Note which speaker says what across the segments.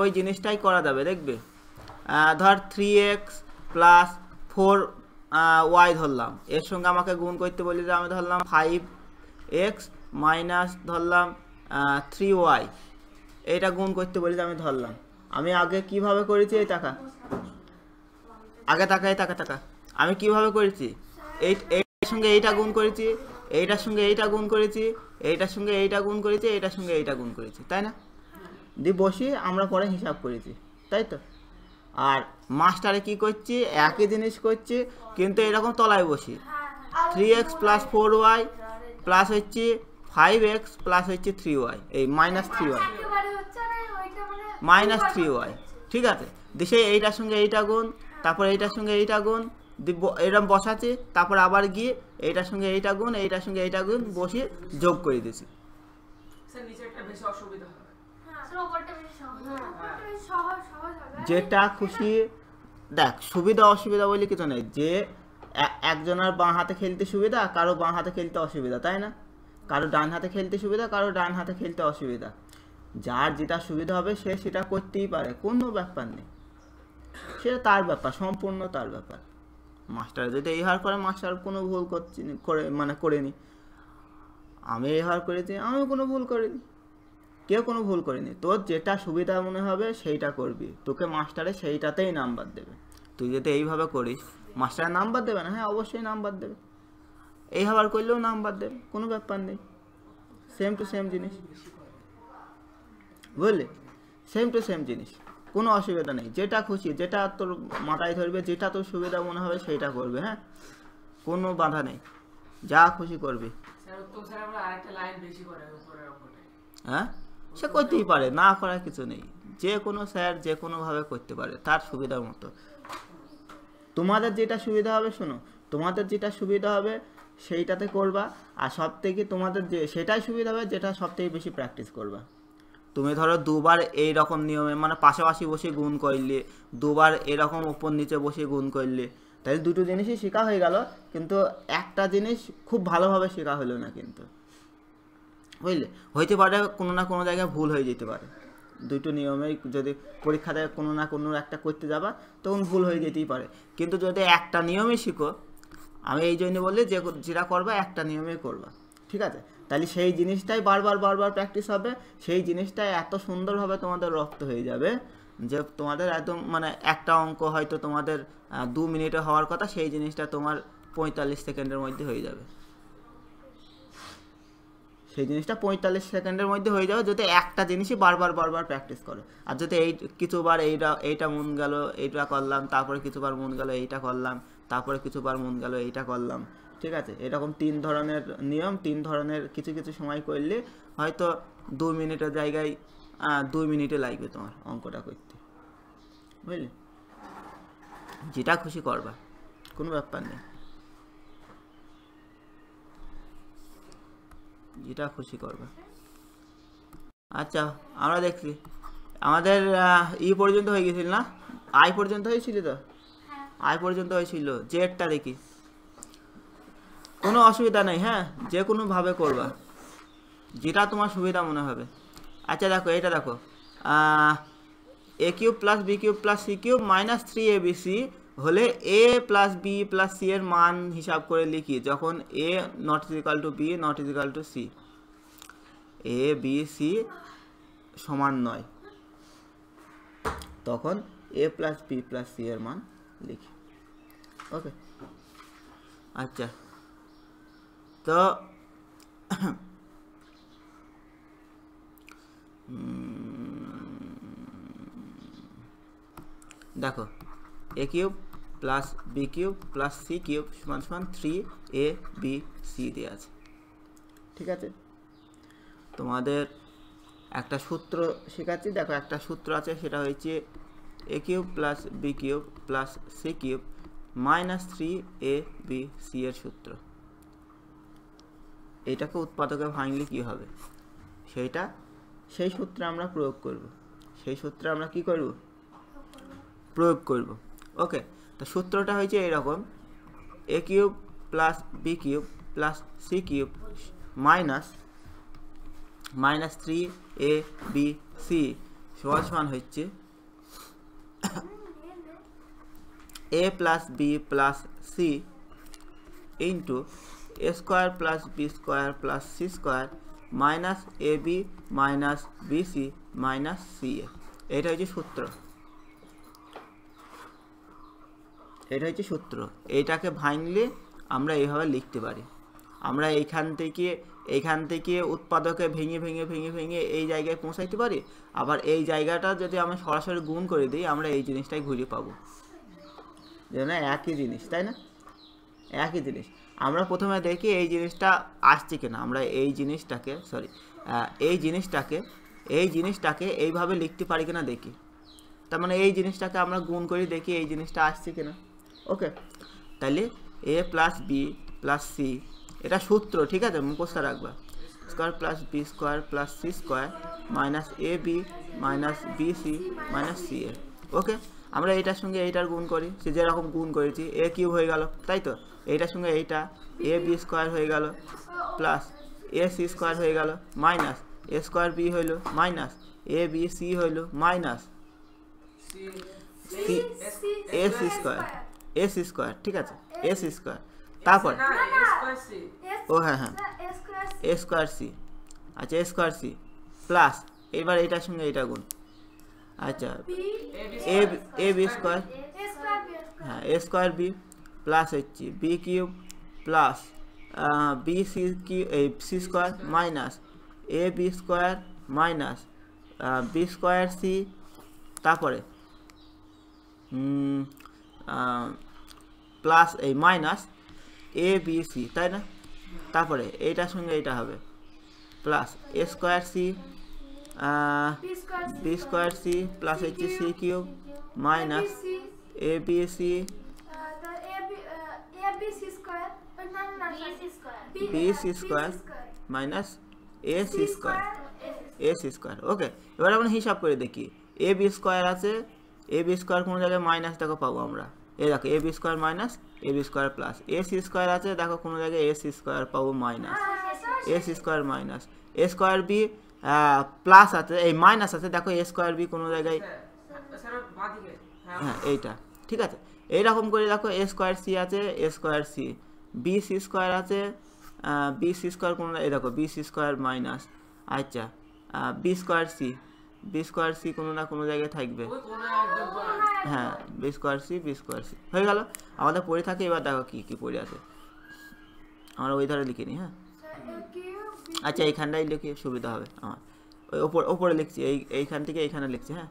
Speaker 1: ওই জিনিসটাই করা যাবে দেখবে ধর three X plus four Y ধরলাম এর সঙ্গে আমাকে গুণ করতে বলি যে আমি ধরলাম ফাইভ এক্স মাইনাস ধরলাম থ্রি ওয়াই এটা গুণ করতে বলি যে আমি ধরলাম আমি আগে কিভাবে করেছি এই টাকা আগে টাকা এই টাকা টাকা আমি কিভাবে করেছি এই এইটার সঙ্গে এইটা গুণ করেছি এইটার সঙ্গে এইটা গুণ করেছি এইটার সঙ্গে এইটা গুণ করেছি এইটার সঙ্গে এইটা গুণ করেছি তাই না দিয়ে বসিয়ে আমরা করে হিসাব করেছি তাই তো আর মাস্টারে কি করছি একই জিনিস করছি কিন্তু এরকম তলায় বসি three X plus four Y plus হচ্ছে ফাইভ এক্স প্লাস হচ্ছে থ্রি ওয়াই এই minus three Y minus three Y ঠিক আছে দেশে এইটার সঙ্গে এইটা গুণ তারপর এইটার সঙ্গে এইটা গুণ এরকম বসাচ্ছি তারপর আবার গিয়ে এইটার সঙ্গে এইটা গুণ এইটার সঙ্গে এইটা গুণ বসিয়ে যোগ করে দিয়েছি
Speaker 2: স্যার নিচে একটা বেশি অসুবিধা হ্যাঁ। যেটা
Speaker 1: খুশি দেখ সুবিধা অসুবিধা বলে কিছু নেই যে একজনের বাঁ হাতে খেলতে সুবিধা কারো বাঁ হাতে খেলতে অসুবিধা তাই না কারো ডান হাতে খেলতে সুবিধা কারো ডান হাতে খেলতে অসুবিধা যার যেটা সুবিধা হবে সে সেটা করতেই পারে কোনো ব্যাপার নেই সেটা তার ব্যাপার সম্পূর্ণ তার ব্যাপার মাস্টার যদি এই হার করে মাস্টার কোনো ভুল করছি করে মানে করেনি আমি এই হার করেছি আমি কোনো ভুল করিনি কেউ কোনো ভুল করিনি তোর যেটা সুবিধা মনে হবে সেইটা করবি তোকে মাস্টারে সেইটাতেই নাম্বার দেবে তুই যদি এইভাবে করিস মাস্টারে নাম্বার দেবে না হ্যাঁ অবশ্যই নাম্বার দেবে এই হবার করলেও নাম্বার দেবে কোনো ব্যাপার নেই সেম টু সেম জিনিস বুঝলি সেম টু সেম জিনিস কোনো অসুবিধা নেই যেটা খুশি যেটা তোর মাথায় ধরবে যেটা তোর সুবিধা মনে হবে সেইটা করবে হ্যাঁ কোনো বাধা নেই যা খুশি করবি হ্যাঁ সে করতেই পারে না করার কিছু নেই যে কোনো স্যার যে কোনোভাবে করতে পারে তার সুবিধার মতো তোমাদের যেটা সুবিধা হবে শোনো তোমাদের যেটা সুবিধা হবে সেইটাতে করবা আর সব থেকে তোমাদের যে সেটাই সুবিধা হবে যেটা সব থেকে বেশি প্র্যাকটিস করবা তুমি ধরো দুবার এই রকম নিয়মে মানে পাশাপাশি বসে গুণ করলে দুবার এরকম উপর নিচে বসে গুণ করলে তাহলে দুটো জিনিসই শেখা হয়ে গেল কিন্তু একটা জিনিস খুব ভালোভাবে শেখা হলো না কিন্তু বুঝলে হইতে পারে কোনো না কোনো জায়গায় ভুল হয়ে যেতে পারে দুটো নিয়মেই যদি দেয় কোনো না কোনো একটা করতে যাবা তখন ভুল হয়ে যেতেই পারে কিন্তু যদি একটা নিয়মে শিখো আমি এই জন্য বললে যে যেটা করবা একটা নিয়মে করবা ঠিক আছে তাহলে সেই জিনিসটাই বারবার বারবার প্র্যাকটিস হবে সেই জিনিসটা এত সুন্দরভাবে তোমাদের রক্ত হয়ে যাবে যে তোমাদের একদম মানে একটা অঙ্ক হয়তো তোমাদের দু মিনিটে হওয়ার কথা সেই জিনিসটা তোমার পঁয়তাল্লিশ সেকেন্ডের মধ্যে হয়ে যাবে সেই জিনিসটা পঁয়তাল্লিশ সেকেন্ডের মধ্যে হয়ে যাবে যদি একটা জিনিসই বারবার বারবার প্র্যাকটিস করো আর যদি এই কিছুবার এইটা এইটা মন গেল এইটা করলাম তারপরে কিছুবার মন গেল এইটা করলাম তারপরে কিছুবার মন গেল এইটা করলাম ঠিক আছে এরকম তিন ধরনের নিয়ম তিন ধরনের কিছু কিছু সময় করলে হয়তো দু মিনিটের জায়গায় দুই মিনিটে লাগবে তোমার অঙ্কটা করতে বুঝলি যেটা খুশি করবা কোনো ব্যাপার নেই যেটা খুশি করবে আচ্ছা আমরা দেখছি আমাদের ই পর্যন্ত হয়ে গেছিল না আই পর্যন্ত হয়েছিল তো হ্যাঁ। আই পর্যন্ত হয়েছিল জেডটা দেখি কোনো অসুবিধা নেই হ্যাঁ যে কোনোভাবে করবা যেটা তোমার সুবিধা মনে হবে আচ্ছা দেখো এটা দেখো A cube plus B cube plus C cube minus three A B C হলে A plus B plus C এর মান হিসাব করে লিখি যখন A not equal to B not equal to C A B C সমান নয় তখন A plus B plus C এর মান লিখি ওকে আচ্ছা তো দেখো A cube plus B cube plus C cube সমান সমান থ্রি এ বি সি দেওয়া আছে ঠিক আছে তোমাদের একটা সূত্র শেখাচ্ছি দেখো একটা সূত্র আছে সেটা হয়েছে A cube plus B cube plus C cube minus three A B C এর সূত্র এটাকে উৎপাদকে ভাঙলে কি হবে সেইটা সেই সূত্রে আমরা প্রয়োগ করব সেই সূত্রে আমরা কি করব প্রয়োগ করব ওকে তো সূত্রটা হয়েছে এরকম A cube plus B cube plus C cube minus minus three A B C সমান হচ্ছে এ plus B plus C into A square plus B square plus C square minus A B minus B C minus C এটা হচ্ছে সূত্র এটা হচ্ছে সূত্র এইটাকে ভাঙলে আমরা এইভাবে লিখতে পারি আমরা এইখান থেকে এইখান থেকে উৎপাদকে ভেঙে ভেঙে ভেঙে ভেঙে এই জায়গায় পৌঁছাইতে পারি আবার এই জায়গাটা যদি আমি সরাসরি গুণ করে দিই আমরা এই জিনিসটাই ঘুরে পাবো যেন একই জিনিস তাই না একই জিনিস আমরা প্রথমে দেখি এই জিনিসটা আসছে কিনা আমরা এই জিনিসটাকে সরি এই জিনিসটাকে এই জিনিসটাকে এইভাবে লিখতে পারি কিনা দেখি তার মানে এই জিনিসটাকে আমরা গুণ করে দেখি এই জিনিসটা আসছে কিনা ওকে তাহলে A plus B plus C এটা সূত্র ঠিক আছে মুখস্থ রাখবা square plus B square plus C square minus A B minus B C minus C A okay আমরা এইটার সঙ্গে এইটার গুণ করি সে যেরকম গুণ করেছি এ কিউব হয়ে গেল তাই তো এইটার সঙ্গে এইটা এ বি স্কোয়ার হয়ে গেল প্লাস এ সি স্কোয়ার হয়ে গেল মাইনাস এ স্কোয়ার বি হইল মাইনাস এ বি সি হইল minus
Speaker 2: C A C square
Speaker 1: S square ঠিক আছে এস স্কোয়ার তারপর
Speaker 2: ও হ্যাঁ হ্যাঁ এ
Speaker 1: স্কোয়ার সি আচ্ছা এ স্কোয়ার সি প্লাস এবার এটার সঙ্গে এটা গুণ আচ্ছা এ বি স্কোয়ার হ্যাঁ এ স্কোয়ার বি প্লাস হচ্ছে B cube plus B C Q C square minus এ B square minus B square C তারপরে প্লাস এই মাইনাস এ বি সি তাই না তারপরে এইটার সঙ্গে এইটা হবে plus A square C B square C plus H C cube minus A B C
Speaker 2: B C square
Speaker 1: minus A C square A C square okay এবার আমরা হিসাব করে দেখি এ বি স্কোয়ার আছে এ বি স্কোয়ার কোনো জায়গায় মাইনাস টাকা পাবো আমরা এ দেখো A B square minus A B square plus S square আছে দেখো কোনো জায়গায় এস স্কোয়ার পাবো minus S square minus A square B plus আছে এই মাইনাস আছে দেখো এ স্কোয়ার বি কোনো জায়গায় হ্যাঁ এইটা ঠিক আছে এইরকম করে দেখো এ স্কোয়ার সি আছে A square C B C square আছে বি সি স্কোয়ার কোনো এই দেখো বি সি স্কোয়ার মাইনাস আচ্ছা B square C B square C কোনো না কোনো জায়গায় থাকবে হ্যাঁ B square C B square C হয়ে গেল আমাদের পড়ে থাকে এবার দেখো কী কী পড়ে আছে আমরা ওই ধরে লিখিনি হ্যাঁ আচ্ছা এইখানটাই লিখি সুবিধা হবে আমার ওই ওপর ওপরে লিখছি এই এইখান থেকে এইখানে লিখছি হ্যাঁ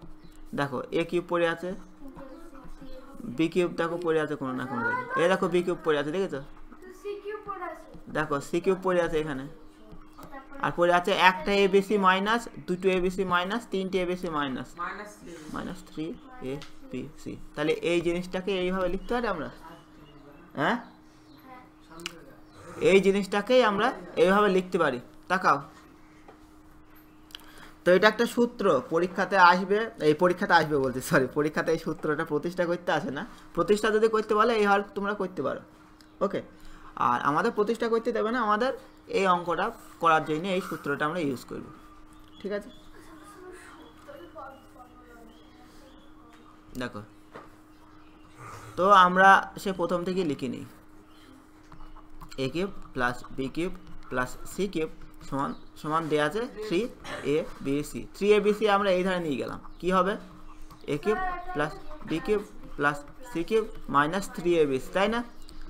Speaker 1: দেখো এ কিউব পড়ে আছে বি কিউব দেখো পড়ে আছে কোনো না কোনো জায়গায় এ দেখো বি কিউব পড়ে আছে দেখেছো দেখো সি কিউব পড়ে আছে এখানে আর পরে আছে একটা এ বেশি মাইনাস দুটো এ বেশি মাইনাস তিনটে এ বেশি মাইনাস মাইনাস থ্রি এ বি সি তাহলে এই জিনিসটাকে এইভাবে লিখতে পারি আমরা হ্যাঁ এই জিনিসটাকেই আমরা এইভাবে লিখতে পারি তাকাও তো এটা একটা সূত্র পরীক্ষাতে আসবে এই পরীক্ষাতে আসবে বলতে সরি পরীক্ষাতে এই সূত্রটা প্রতিষ্ঠা করতে আসে না প্রতিষ্ঠা যদি করতে বলে এই হার তোমরা করতে পারো ওকে আর আমাদের প্রতিষ্ঠা করতে দেবে না আমাদের এই অঙ্কটা করার জন্য এই সূত্রটা আমরা ইউজ করব ঠিক আছে দেখো তো আমরা সে প্রথম থেকে লিখে নিই A cube plus B cube plus C cube সমান সমান দেওয়া আছে থ্রি এ বি সি থ্রি এ বি সি আমরা এই ধারে নিয়ে গেলাম কি হবে এ cube plus B cube plus C cube minus three এ বি সি তাই না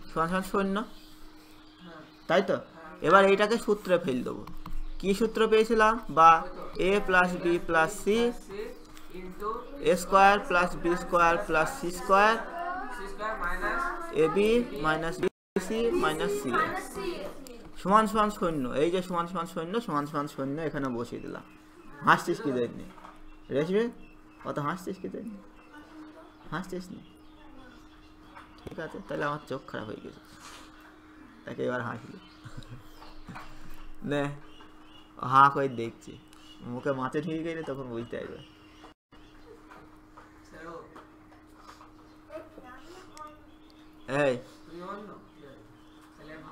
Speaker 1: সমান সমান শূন্য তাই তো এবার এইটাকে সূত্রে ফেল দেবো কি সূত্র পেয়েছিলাম বা এ plus B plus C A square plus B square plus C square A B minus B C minus C সমান সমান শূন্য এই যে সমান সমান শূন্য সমান সমান শূন্য এখানে বসিয়ে দিলাম হাসছিস কি দেখনি রেসবে অত হাসছিস কি দেখনি হাসছিস নি ঠিক আছে তাহলে আমার চোখ খারাপ হয়ে গেছে তাকে এবার হাসলি নে হা করে দেখছি মুখে মাছে ঢুকে গেলে তখন বুঝতে পারবে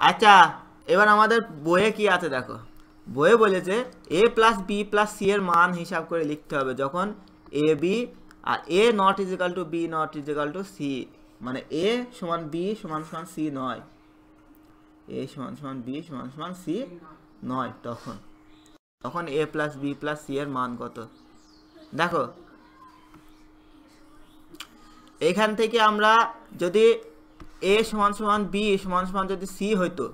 Speaker 1: আচ্ছা এবার আমাদের বইয়ে কি আছে দেখো বইয়ে বলেছে A plus B plus C এর মান হিসাব করে লিখতে হবে যখন এ বি আর A not is to B not is to C মানে এ সমান বি সমান সমান সি নয় এ সমান সমান বি সমান সমান সি নয় তখন তখন A plus B plus C এর মান কত দেখো এখান থেকে আমরা যদি এ সমান সমান বি সমান সমান যদি সি হইতো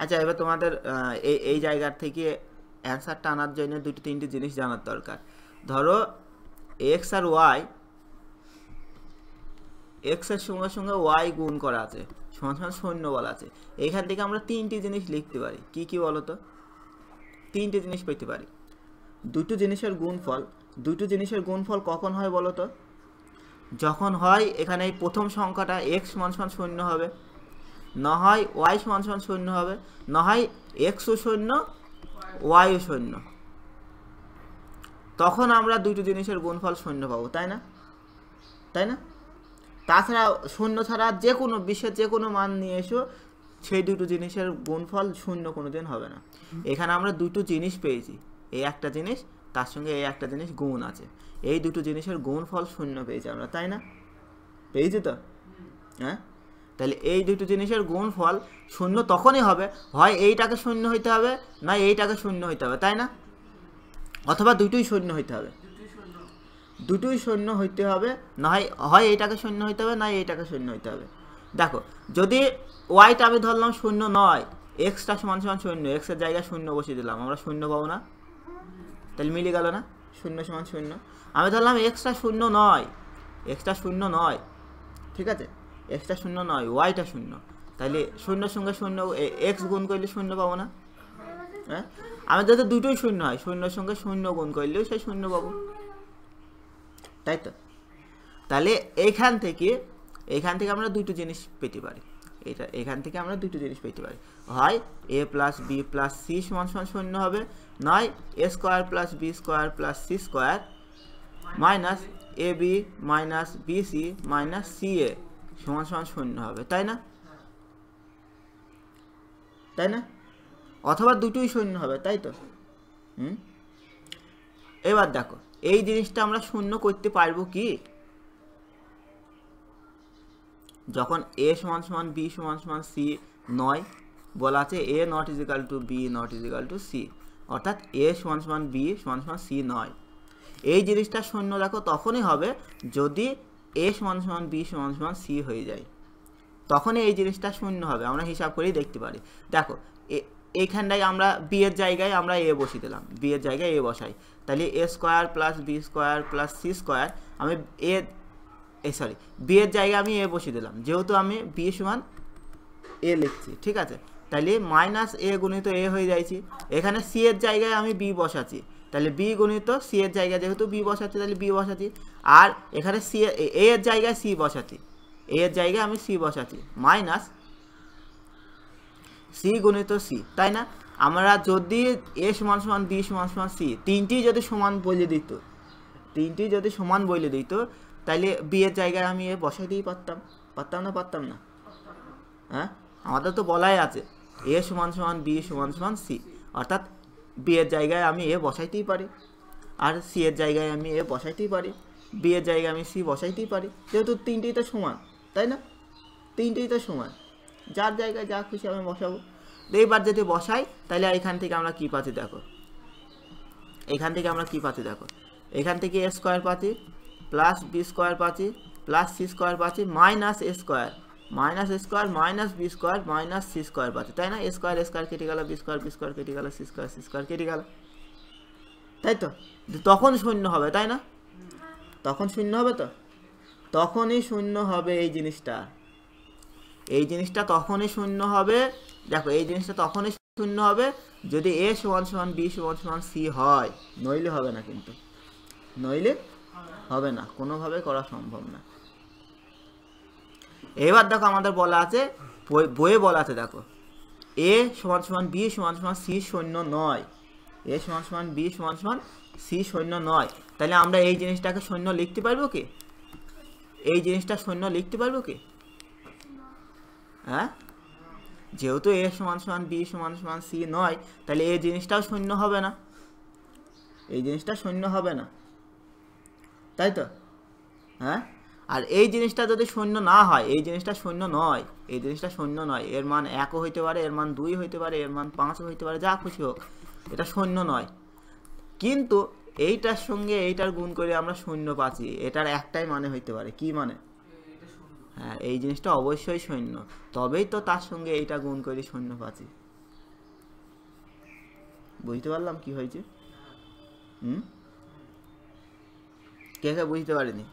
Speaker 1: আচ্ছা এবার তোমাদের এই এই জায়গার থেকে অ্যান্সারটা আনার জন্য দুটি তিনটি জিনিস জানার দরকার ধরো এক্স আর ওয়াই এক্সের সঙ্গে সঙ্গে ওয়াই গুণ করা আছে সমান সমান শূন্য বলা আছে এখান থেকে আমরা তিনটি জিনিস লিখতে পারি কি কি বলো তো তিনটি জিনিস পেতে পারি দুটো জিনিসের গুণফল দুটো জিনিসের গুণফল কখন হয় বলো তো যখন হয় এখানে এই প্রথম সংখ্যাটা এক্স সমান সমান শূন্য হবে না হয় ওয়াই সমান সমান শূন্য হবে না হয় এক্সও শূন্য ওয়াইও শূন্য তখন আমরা দুটো জিনিসের গুণফল শূন্য পাবো তাই না তাই না তাছাড়া শূন্য ছাড়া যে কোনো বিশ্বের যে কোনো মান নিয়ে এসো সেই দুটো জিনিসের গুণফল শূন্য কোনো দিন হবে না এখানে আমরা দুটো জিনিস পেয়েছি এই একটা জিনিস তার সঙ্গে এই একটা জিনিস গুণ আছে এই দুটো জিনিসের গুণফল শূন্য পেয়েছি আমরা তাই না পেয়েছি তো হ্যাঁ তাহলে এই দুটো জিনিসের গুণফল শূন্য তখনই হবে হয় এইটাকে শূন্য হইতে হবে না এইটাকে শূন্য হইতে হবে তাই না অথবা দুটোই শূন্য হইতে হবে দুটোই শূন্য হইতে হবে না হয় হয় এইটাকে শূন্য হইতে হবে না এইটাকে শূন্য হইতে হবে দেখো যদি ওয়াইটা আমি ধরলাম শূন্য নয় এক্সটা সমান সমান শূন্য এক্সের জায়গায় শূন্য বসিয়ে দিলাম আমরা শূন্য পাবো না তাহলে মিলে গেল না শূন্য সমান শূন্য আমি ধরলাম এক্সটা শূন্য নয় এক্সটা শূন্য নয় ঠিক আছে এক্সটা শূন্য নয় ওয়াইটা শূন্য তাহলে শূন্য সঙ্গে শূন্য এক্স গুণ করলে শূন্য পাবো না হ্যাঁ আমি যাতে দুটোই শূন্য হয় শূন্য সঙ্গে শূন্য গুণ করলেও সেই শূন্য পাবো তাই তো তাহলে এইখান থেকে এইখান থেকে আমরা দুটো জিনিস পেতে পারি এটা এখান থেকে আমরা দুটো জিনিস পেতে পারি হয় A plus B plus C সমান সমান শূন্য হবে নয় A square plus B square plus C square minus A B minus B C minus C A সমান সমান শূন্য হবে তাই না তাই না অথবা দুটোই শূন্য হবে তাই তো হুম এবার দেখো এই জিনিসটা আমরা শূন্য করতে পারবো কি যখন এ সমান সমান বি সমান সমান সি নয় বলা আছে A not equal to B not equal to C অর্থাৎ এ সমান সমান বি সমান সমান সি নয় এই জিনিসটা শূন্য রাখো তখনই হবে যদি এ সমান সমান বি সমান সমান সি হয়ে যায় তখনই এই জিনিসটা শূন্য হবে আমরা হিসাব করেই দেখতে পারি দেখো এইখানটায় আমরা বি এর জায়গায় আমরা এ বসিয়ে দিলাম বি এর জায়গায় এ বসাই তাহলে এ square plus B square plus C square আমি এ এই সরি বি এর জায়গায় আমি এ বসিয়ে দিলাম যেহেতু আমি বি সমান এ লিখছি ঠিক আছে তাহলে মাইনাস এ গুণিত এ হয়ে যাইছি এখানে সি এর জায়গায় আমি বি বসাচ্ছি তাহলে বি গুণিত সি এর জায়গায় যেহেতু বি বসাচ্ছি তাহলে বি বসাচ্ছি আর এখানে সি এ এর জায়গায় সি বসাচ্ছি এ এর জায়গায় আমি সি বসাচ্ছি মাইনাস সি গণিত সি তাই না আমরা যদি এ সমান সমান বি সমান সমান সি তিনটি যদি সমান বলে দিত তিনটি যদি সমান বলে দিত তাহলে বিয়ের জায়গায় আমি এ বসাই দিয়ে পারতাম পারতাম না পারতাম না হ্যাঁ আমাদের তো বলাই আছে এ সমান সমান বি সমান সমান সি অর্থাৎ বিয়ের জায়গায় আমি এ বসাইতেই পারি আর সি এর জায়গায় আমি এ বসাইতেই পারি বি এর জায়গায় আমি সি বসাইতেই পারি যেহেতু তিনটেই তো সমান তাই না তিনটেই তো সমান যার জায়গায় যা খুশি আমি বসাবো এইবার যদি বসাই তাহলে এখান থেকে আমরা কি পাতি দেখো এখান থেকে আমরা কি পাতি দেখো এখান থেকে এ স্কোয়ার পাতি প্লাস বি স্কোয়ার পাতি প্লাস সি স্কোয়ার পাচ্ছি minus A square minus square minus B square minus C square পাচ্ছি তাই না স্কোয়ার স্কোয়ার কেটে গেল বি স্কোয়ার বি স্কোয়ার কেটে গেল সি স্কোয়ার সি স্কোয়ার কেটে গেল তাই তো তখন শূন্য হবে তাই না তখন শূন্য হবে তো তখনই শূন্য হবে এই জিনিসটা এই জিনিসটা তখনই শূন্য হবে দেখো এই জিনিসটা তখনই শূন্য হবে যদি এ সমান সমান বি সমান সমান সি হয় নইলে হবে না কিন্তু নইলে হবে না কোনোভাবে করা সম্ভব না এবার দেখো আমাদের বলা আছে বইয়ে বলা আছে দেখো এ সমান সমান বি সমান সমান সি শূন্য নয় এ সমান সমান বি সমান সমান সি শূন্য নয় তাহলে আমরা এই জিনিসটাকে শূন্য লিখতে পারবো কি এই জিনিসটা শূন্য লিখতে পারবো কি হ্যাঁ যেহেতু এ সমান সমান বি সমান সমান সি নয় তাহলে এই জিনিসটাও শূন্য হবে না এই জিনিসটা শূন্য হবে না তাই তো হ্যাঁ আর এই জিনিসটা যদি শূন্য না হয় এই জিনিসটা শূন্য নয় এই জিনিসটা শূন্য নয় এর মান একও হইতে পারে এর মান দুই হইতে পারে এর মান পাঁচও হইতে পারে যা খুশি হোক এটা শূন্য নয় কিন্তু এইটার সঙ্গে এইটার গুণ করে আমরা শূন্য পাচ্ছি এটার একটাই মানে হইতে পারে কি মানে হ্যাঁ এই জিনিসটা অবশ্যই শূন্য তবেই তো তার সঙ্গে এইটা গুণ করে শূন্য পাচ্ছি বুঝতে পারলাম কি হয়েছে হুম কে কে বুঝতে পারিনি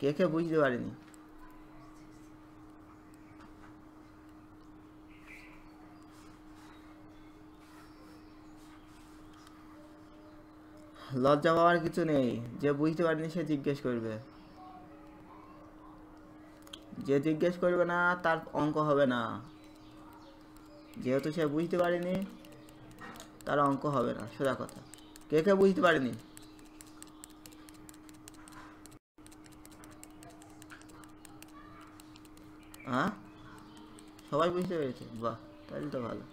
Speaker 1: কে কে বুঝতে পারিনি লজ্জা পাওয়ার কিছু নেই যে বুঝতে পারেনি সে জিজ্ঞেস করবে যে জিজ্ঞেস করবে না তার অঙ্ক হবে না যেহেতু সে বুঝতে পারেনি তার অঙ্ক হবে না সোজা কথা কে কে বুঝতে পারেনি হ্যাঁ সবাই বুঝতে পেরেছে বাহ তাহলে তো ভালো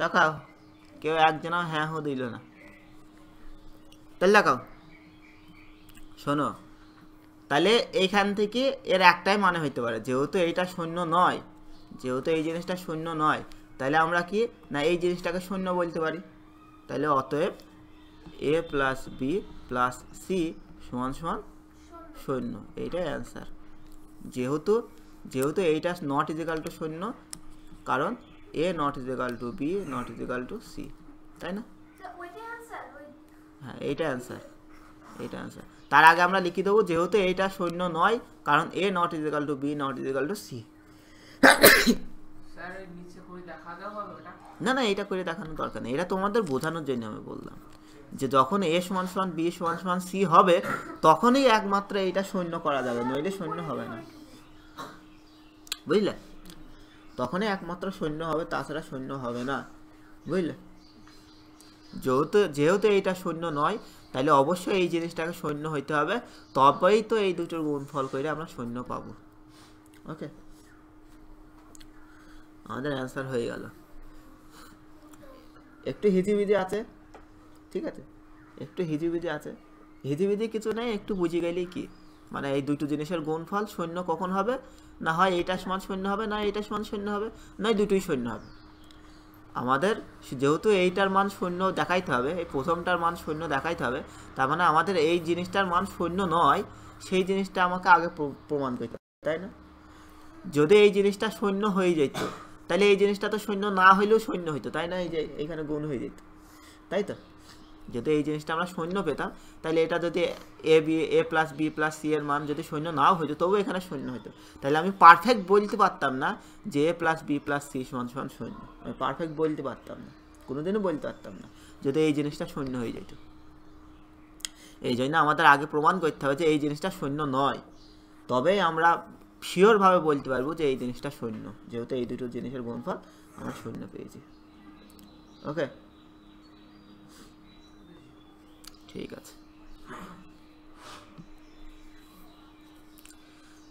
Speaker 1: টাকা কেউ একজনও হ্যাঁ হো দিল না তাহলে দেখাও শোনো তাহলে এইখান থেকে এর একটাই মানে হইতে পারে যেহেতু এইটা শূন্য নয় যেহেতু এই জিনিসটা শূন্য নয় তাহলে আমরা কি না এই জিনিসটাকে শূন্য বলতে পারি তাহলে অতএব A plus B plus C সমান সমান শূন্য এইটাই অ্যান্সার যেহেতু যেহেতু এইটা নট ইকাল টু শূন্য কারণ A not equal to B not equal to C তাই না হ্যাঁ এইটা অ্যান্সার এইটা অ্যান্সার তার আগে আমরা লিখে দেবো যেহেতু এইটা সৈন্য নয় কারণ A not equal to B not equal to C না না এটা করে দেখানোর দরকার নেই এটা তোমাদের বোঝানোর জন্য আমি বললাম যে যখন এ সমান সমান বি সমান সমান সি হবে তখনই একমাত্র এইটা সৈন্য করা যাবে নইলে সৈন্য হবে না বুঝলে তখনই একমাত্র সৈন্য হবে তাছাড়া সৈন্য হবে না বুঝলে যেহেতু যেহেতু এইটা শূন্য নয় তাহলে অবশ্যই এই জিনিসটাকে শূন্য হইতে হবে তবেই তো এই দুটোর গুণফল করে আমরা শূন্য পাব ওকে আমাদের অ্যান্সার হয়ে গেল একটু হিজিবিধি আছে ঠিক আছে একটু হিজিবিধি আছে হিজিবিধি কিছু নেই একটু বুঝে গেলেই কি মানে এই দুটো জিনিসের গুণফল শূন্য কখন হবে না হয় এইটা সমান শূন্য হবে না এইটা সমান শূন্য হবে নয় দুটোই শূন্য হবে আমাদের যেহেতু এইটার মান শূন্য দেখাইতে হবে এই প্রথমটার মান শূন্য দেখাইতে হবে তার মানে আমাদের এই জিনিসটার মান শূন্য নয় সেই জিনিসটা আমাকে আগে প্রমাণ করতে হবে তাই না যদি এই জিনিসটা শূন্য হয়ে যেত তাহলে এই জিনিসটা তো শূন্য না হইলেও শূন্য হইতো তাই না এই যে এখানে গুণ হয়ে যেত তাই তো যদি এই জিনিসটা আমরা শূন্য পেতাম তাহলে এটা যদি A B A plus B plus C এর মান যদি শূন্য নাও হইতো তবু এখানে শূন্য হইতো তাহলে আমি পারফেক্ট বলতে পারতাম না যে A plus B plus C সমান সমান শূন্য আমি পারফেক্ট বলতে পারতাম না কোনোদিনও বলতে পারতাম না যদি এই জিনিসটা শূন্য হয়ে যেত এই জন্য আমাদের আগে প্রমাণ করতে হবে যে এই জিনিসটা শূন্য নয় তবেই আমরা শিওরভাবে বলতে পারবো যে এই জিনিসটা শূন্য যেহেতু এই দুটো জিনিসের গুণফল আমরা শূন্য পেয়েছি ওকে ঠিক আছে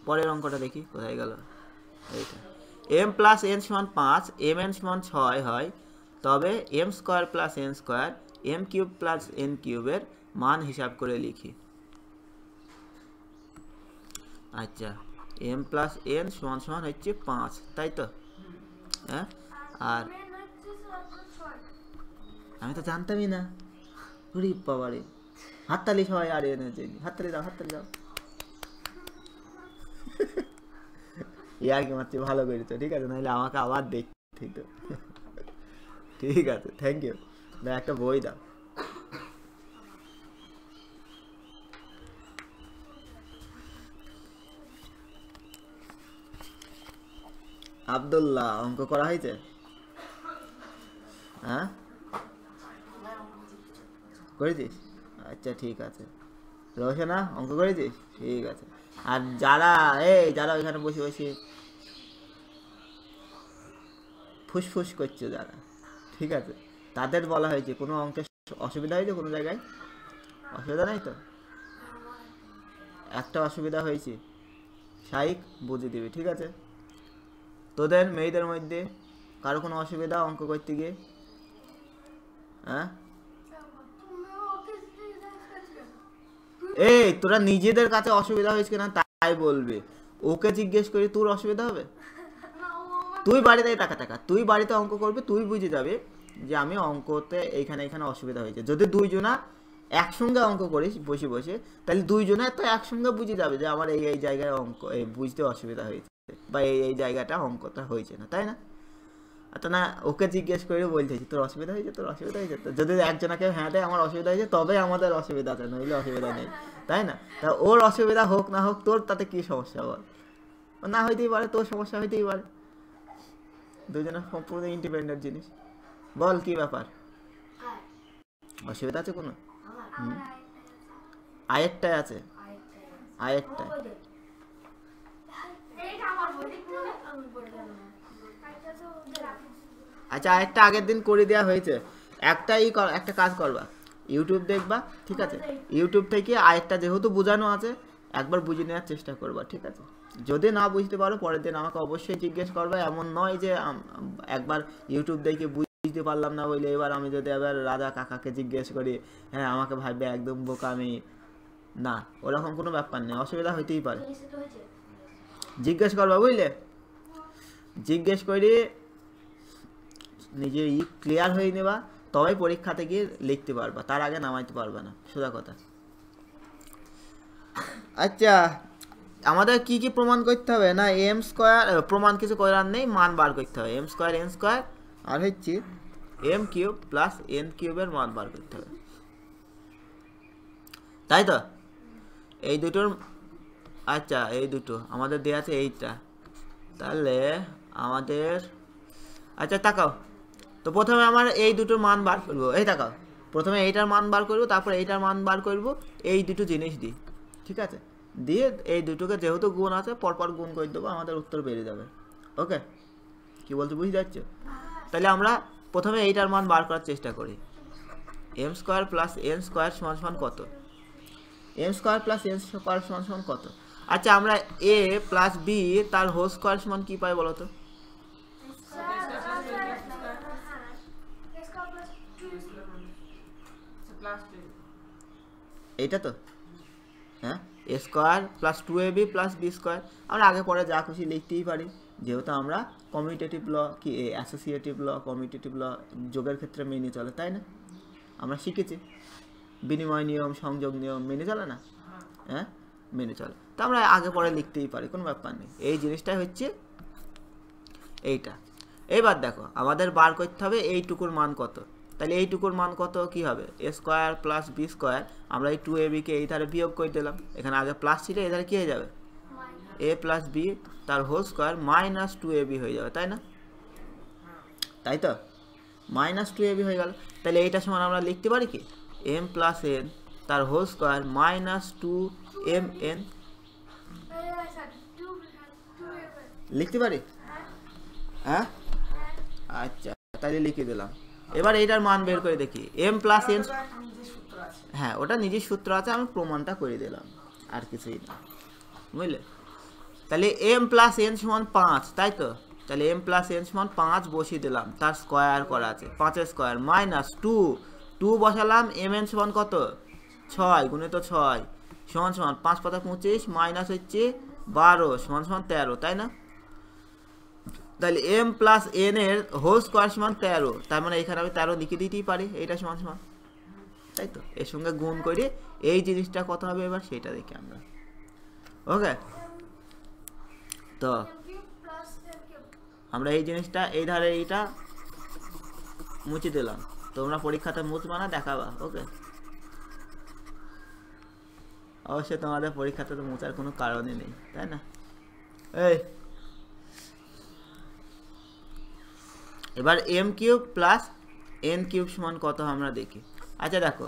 Speaker 1: পরের অঙ্কটা দেখি কোথায় গেল এইটা এম প্লাস এন সমান পাঁচ এম এন সমান ছয় হয় তবে M square plus N square M cube plus N কিউবের মান হিসাব করে লিখি আচ্ছা এম প্লাস এন সমান সমান হচ্ছে পাঁচ তাই তো হ্যাঁ আর আমি তো জানতামই না হরি বাবারে হাততালি সবাই আর এনে জেনি হাততালি দাও হাততালি দাও মাত্র ভালো করেছো ঠিক আছে নাহলে আমাকে আবার তো ঠিক আছে থ্যাংক ইউ একটা বই দাও আবদুল্লাহ অঙ্ক করা হয়েছে হ্যাঁ করেছিস আচ্ছা ঠিক আছে রোশনা অঙ্ক করেছিস ঠিক আছে আর যারা এই যারা ওইখানে বসে বসে ফুসফুস করছে যারা ঠিক আছে তাদের বলা হয়েছে কোনো অঙ্কের অসুবিধা হয়েছে কোনো জায়গায় অসুবিধা নেই তো একটা অসুবিধা হয়েছে সাইক বুঝে দিবে ঠিক আছে তোদের মেয়েদের মধ্যে কারো কোনো অসুবিধা অঙ্ক করতে গিয়ে হ্যাঁ এই তোরা নিজেদের কাছে অসুবিধা হয়েছে কিনা তাই বলবি ওকে জিজ্ঞেস করি তোর অসুবিধা হবে তুই বাড়িতে টাকা টাকা তুই বাড়িতে অঙ্ক করবি তুই বুঝে যাবি যে আমি অঙ্কতে এইখানে এখানে অসুবিধা হয়েছে যদি দুইজনা একসঙ্গে অঙ্ক করিস বসে বসে তাহলে দুইজনে তো একসঙ্গে বুঝে যাবে যে আমার এই এই জায়গায় অঙ্ক বুঝতে অসুবিধা হয়েছে বা এই এই জায়গাটা অঙ্কটা হয়েছে না তাই না তা না ওকে জিজ্ঞেস করে চাইছি তোর অসুবিধা হয়েছে তোর অসুবিধা হয়েছে যদি একজনাকে হ্যাঁ দেয় আমার অসুবিধা হয়েছে তবে আমাদের অসুবিধা আছে নইলে অসুবিধা নেই তাই না তা ওর অসুবিধা হোক না হোক তোর তাতে কি সমস্যা বল না হইতেই পারে তোর সমস্যা হইতেই পারে দুজনের সম্পূর্ণ ইন্ডিপেন্ডেন্ট জিনিস বল কি ব্যাপার অসুবিধা আছে কোনো আয়েরটাই আছে আয়েরটাই আচ্ছা আরেকটা আগের দিন করে দেওয়া হয়েছে একটাই একটা কাজ করবা ইউটিউব দেখবা ঠিক আছে ইউটিউব থেকে আরেকটা যেহেতু বোঝানো আছে একবার বুঝে নেওয়ার চেষ্টা করবা ঠিক আছে যদি না বুঝতে পারো পরের দিন আমাকে অবশ্যই জিজ্ঞেস করবা এমন নয় যে একবার ইউটিউব দেখে বুঝতে পারলাম না বলে এবার আমি যদি এবার রাজা কাকাকে জিজ্ঞেস করি হ্যাঁ আমাকে ভাববে একদম বোকা আমি না ওরকম কোনো ব্যাপার নেই অসুবিধা হইতেই পারে জিজ্ঞেস করবা বুঝলে জিজ্ঞেস করি নিজে ই ক্লিয়ার হয়ে নেবা তবেই পরীক্ষাতে গিয়ে লিখতে পারবা তার আগে নামাইতে পারবা না সোজা কথা আচ্ছা আমাদের কি কি প্রমাণ করতে হবে না এম স্কোয়ার প্রমাণ কিছু করার নেই মান বার করতে হবে এম স্কোয়ার এন স্কোয়ার আর হচ্ছে এম কিউব প্লাস এন কিউবের মান বার করতে হবে তাই তো এই দুটোর আচ্ছা এই দুটো আমাদের দেওয়া আছে এইটা তাহলে আমাদের আচ্ছা তাকাও তো প্রথমে আমার এই দুটোর মান বার করবো এই দেখাও প্রথমে এইটার মান বার করবো তারপর এইটার মান বার করব এই দুটো জিনিস দিই ঠিক আছে দিয়ে এই দুটোকে যেহেতু গুণ আছে পরপর গুণ করে দেবো আমাদের উত্তর বেরিয়ে যাবে ওকে কি বলতে বুঝতে যাচ্ছে তাহলে আমরা প্রথমে এইটার মান বার করার চেষ্টা করি M square plus N square সমান সমান কত M square plus N square সমান সমান কত আচ্ছা আমরা এ প্লাস বি তার হোল স্কোয়ার সমান কী পাই বলো তো এইটা তো হ্যাঁ A square plus two A B plus B square আমরা আগে পরে যা খুশি লিখতেই পারি যেহেতু আমরা কমিউটেটিভ ল কি অ্যাসোসিয়েটিভ ল কমিউটেটিভ ল যোগের ক্ষেত্রে মেনে চলে তাই না আমরা শিখেছি বিনিময় নিয়ম সংযোগ নিয়ম মেনে চলে না হ্যাঁ মেনে চলে তা আমরা আগে পরে লিখতেই পারি কোনো ব্যাপার নেই এই জিনিসটাই হচ্ছে এইটা এবার দেখো আমাদের বার করতে হবে এইটুকুর মান কত তাহলে এইটুকুর মান কত কি হবে A square plus B square আমরা এই টু এ বিকে এই ধারে বিয়োগ করে দিলাম এখানে আগে প্লাস ছিল এই ধারে কী হয়ে যাবে এ প্লাস বি তার হোল স্কোয়ার মাইনাস টু এ বি হয়ে যাবে তাই না তাই তো মাইনাস টু এ বি হয়ে গেল তাহলে এইটা সমান আমরা লিখতে পারি কি এম প্লাস এন তার whole square minus two M N লিখতে পারি হ্যাঁ, হ্যাঁ? আচ্ছা তাহলে লিখে দিলাম এবার এটার মান বের করে দেখি এম প্লাস এন হ্যাঁ ওটা নিজের সূত্র আছে আমি প্রমাণটা করে দিলাম আর কিছুই না বুঝলে তাহলে এম প্লাস এন সমান পাঁচ তাই তো তাহলে এম প্লাস এন সমান পাঁচ বসিয়ে দিলাম তার স্কোয়ার করা আছে পাঁচের স্কোয়ার মাইনাস টু টু বসালাম এম এন সমান কত ছয় গুণে তো ছয় সমান সমান পাঁচ পাতা পঁচিশ মাইনাস হচ্ছে বারো সমান সমান তেরো তাই না তাহলে এম প্লাস এন এর হোল স্কোয়ার সমান তেরো তার মানে এখানে আমি তেরো লিখে দিতেই পারি এইটা সমান সমান তাই তো এর সঙ্গে গুণ করে এই জিনিসটা কত হবে এবার সেটা দেখি আমরা ওকে তো আমরা এই জিনিসটা এই ধারে এইটা মুছে দিলাম তোমরা পরীক্ষাতে মুছবা না দেখাবা ওকে অবশ্যই তোমাদের পরীক্ষাতে তো মোচার কোনো কারণই নেই তাই না এই এবার M cube plus N cube সমান কত আমরা দেখি আচ্ছা দেখো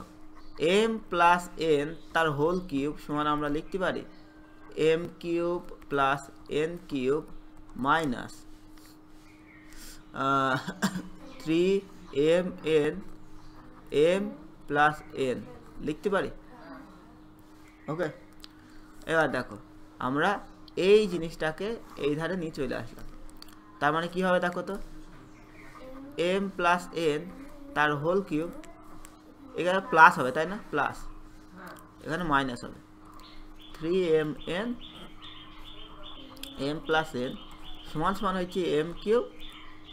Speaker 1: এম প্লাস এন তার হোল কিউব সমান আমরা লিখতে পারি M cube plus N cube minus three M N M plus N লিখতে পারি ওকে এবার দেখো আমরা এই জিনিসটাকে এই ধারে নিয়ে চলে আসলাম তার মানে কী হবে দেখো তো এম প্লাস এন তার হোল কিউব এখানে প্লাস হবে তাই না প্লাস এখানে মাইনাস হবে three M N M plus N সমান সমান হচ্ছে M cube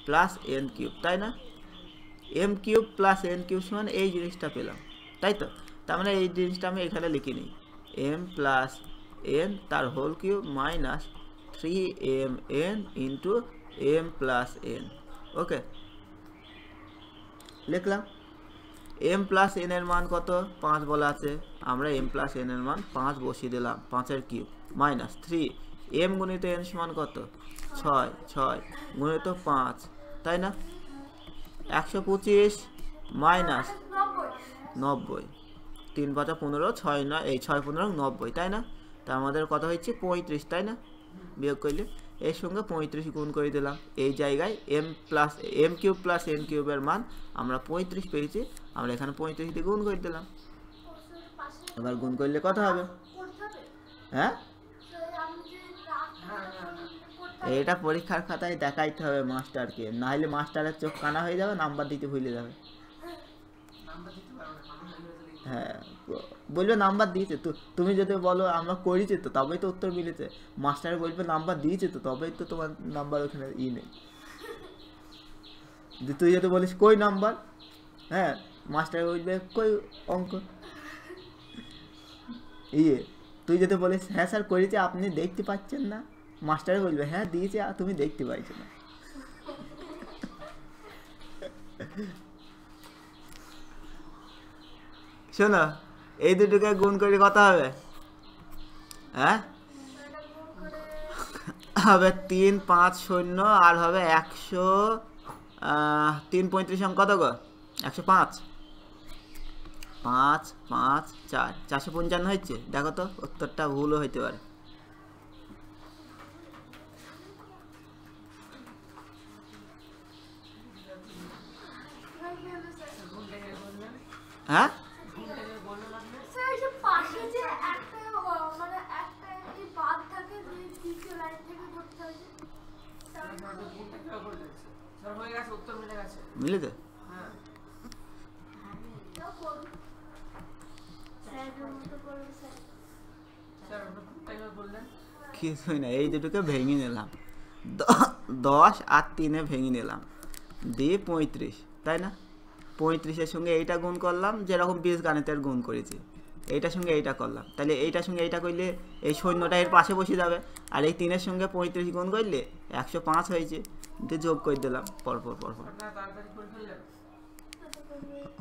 Speaker 1: plus N cube তাই না M cube plus N cube সমান এই জিনিসটা পেলাম তাই তো তার মানে এই জিনিসটা আমি এখানে লিখে নিই এম প্লাস এন তার whole cube minus three M N into M plus N okay লিখলাম এম প্লাস এন এর মান কত পাঁচ বলা আছে আমরা এম প্লাস এন এর মান পাঁচ বসিয়ে দিলাম পাঁচের কিউব মাইনাস থ্রি এম গুণিত এন সমান কত ছয় ছয় গুণিত পাঁচ তাই না একশো পঁচিশ মাইনাস নব্বই তিন পাঁচা পনেরো ছয় নয় এই ছয় পনেরো নব্বই তাই না তার আমাদের কথা হচ্ছে পঁয়ত্রিশ তাই না বিয়োগ করলে এর সঙ্গে পঁয়ত্রিশ গুণ করে দিলাম এই জায়গায় M plus M cube plus N কিউবের মান আমরা পঁয়ত্রিশ পেয়েছি আমরা এখানে পঁয়ত্রিশ দিয়ে গুণ করে দিলাম এবার গুণ করলে কথা হবে হ্যাঁ এটা পরীক্ষার খাতায় দেখাইতে হবে মাস্টারকে নাহলে মাস্টারের চোখ কানা হয়ে যাবে নাম্বার দিতে ভুলে যাবে হ্যাঁ বলবে নাম্বার দিয়েছে তো তুমি যদি বলো আমরা করেছি তো তবেই তো উত্তর মিলেছে মাস্টার বলবে নাম্বার দিয়েছে তো তবেই তো তোমার নাম্বার ওখানে ই নেই যে তুই যদি বলিস কই নাম্বার হ্যাঁ মাস্টার বলবে কই অঙ্ক ইয়ে তুই যদি বলিস হ্যাঁ স্যার করেছি আপনি দেখতে পাচ্ছেন না মাস্টার বলবে হ্যাঁ দিয়েছে আর তুমি দেখতে পাইছো না শোনা এই দুটোকে গুণ করে কত হবে হ্যাঁ হবে তিন পাঁচ শূন্য আর হবে একশো তিন পঁয়ত্রিশ অঙ্ক কত গো একশো পাঁচ পাঁচ পাঁচ চার চারশো পঞ্চান্ন হয়েছে দেখো তো উত্তরটা ভুলও হইতে পারে হ্যাঁ মিলে কিছুই না এই দুটোকে ভেঙে নিলাম দশ আর তিনে ভেঙে নিলাম দিয়ে পঁয়ত্রিশ তাই না পঁয়ত্রিশের সঙ্গে এইটা গুণ করলাম যেরকম বীজ গাণিতের গুণ করেছি এইটার সঙ্গে এইটা করলাম তাহলে এইটার সঙ্গে এইটা করলে এই সৈন্যটা এর পাশে বসে যাবে আর এই তিনের সঙ্গে পঁয়ত্রিশ গুণ করলে একশো পাঁচ হয়েছে দিয়ে যোগ করে দিলাম পরপর পরপর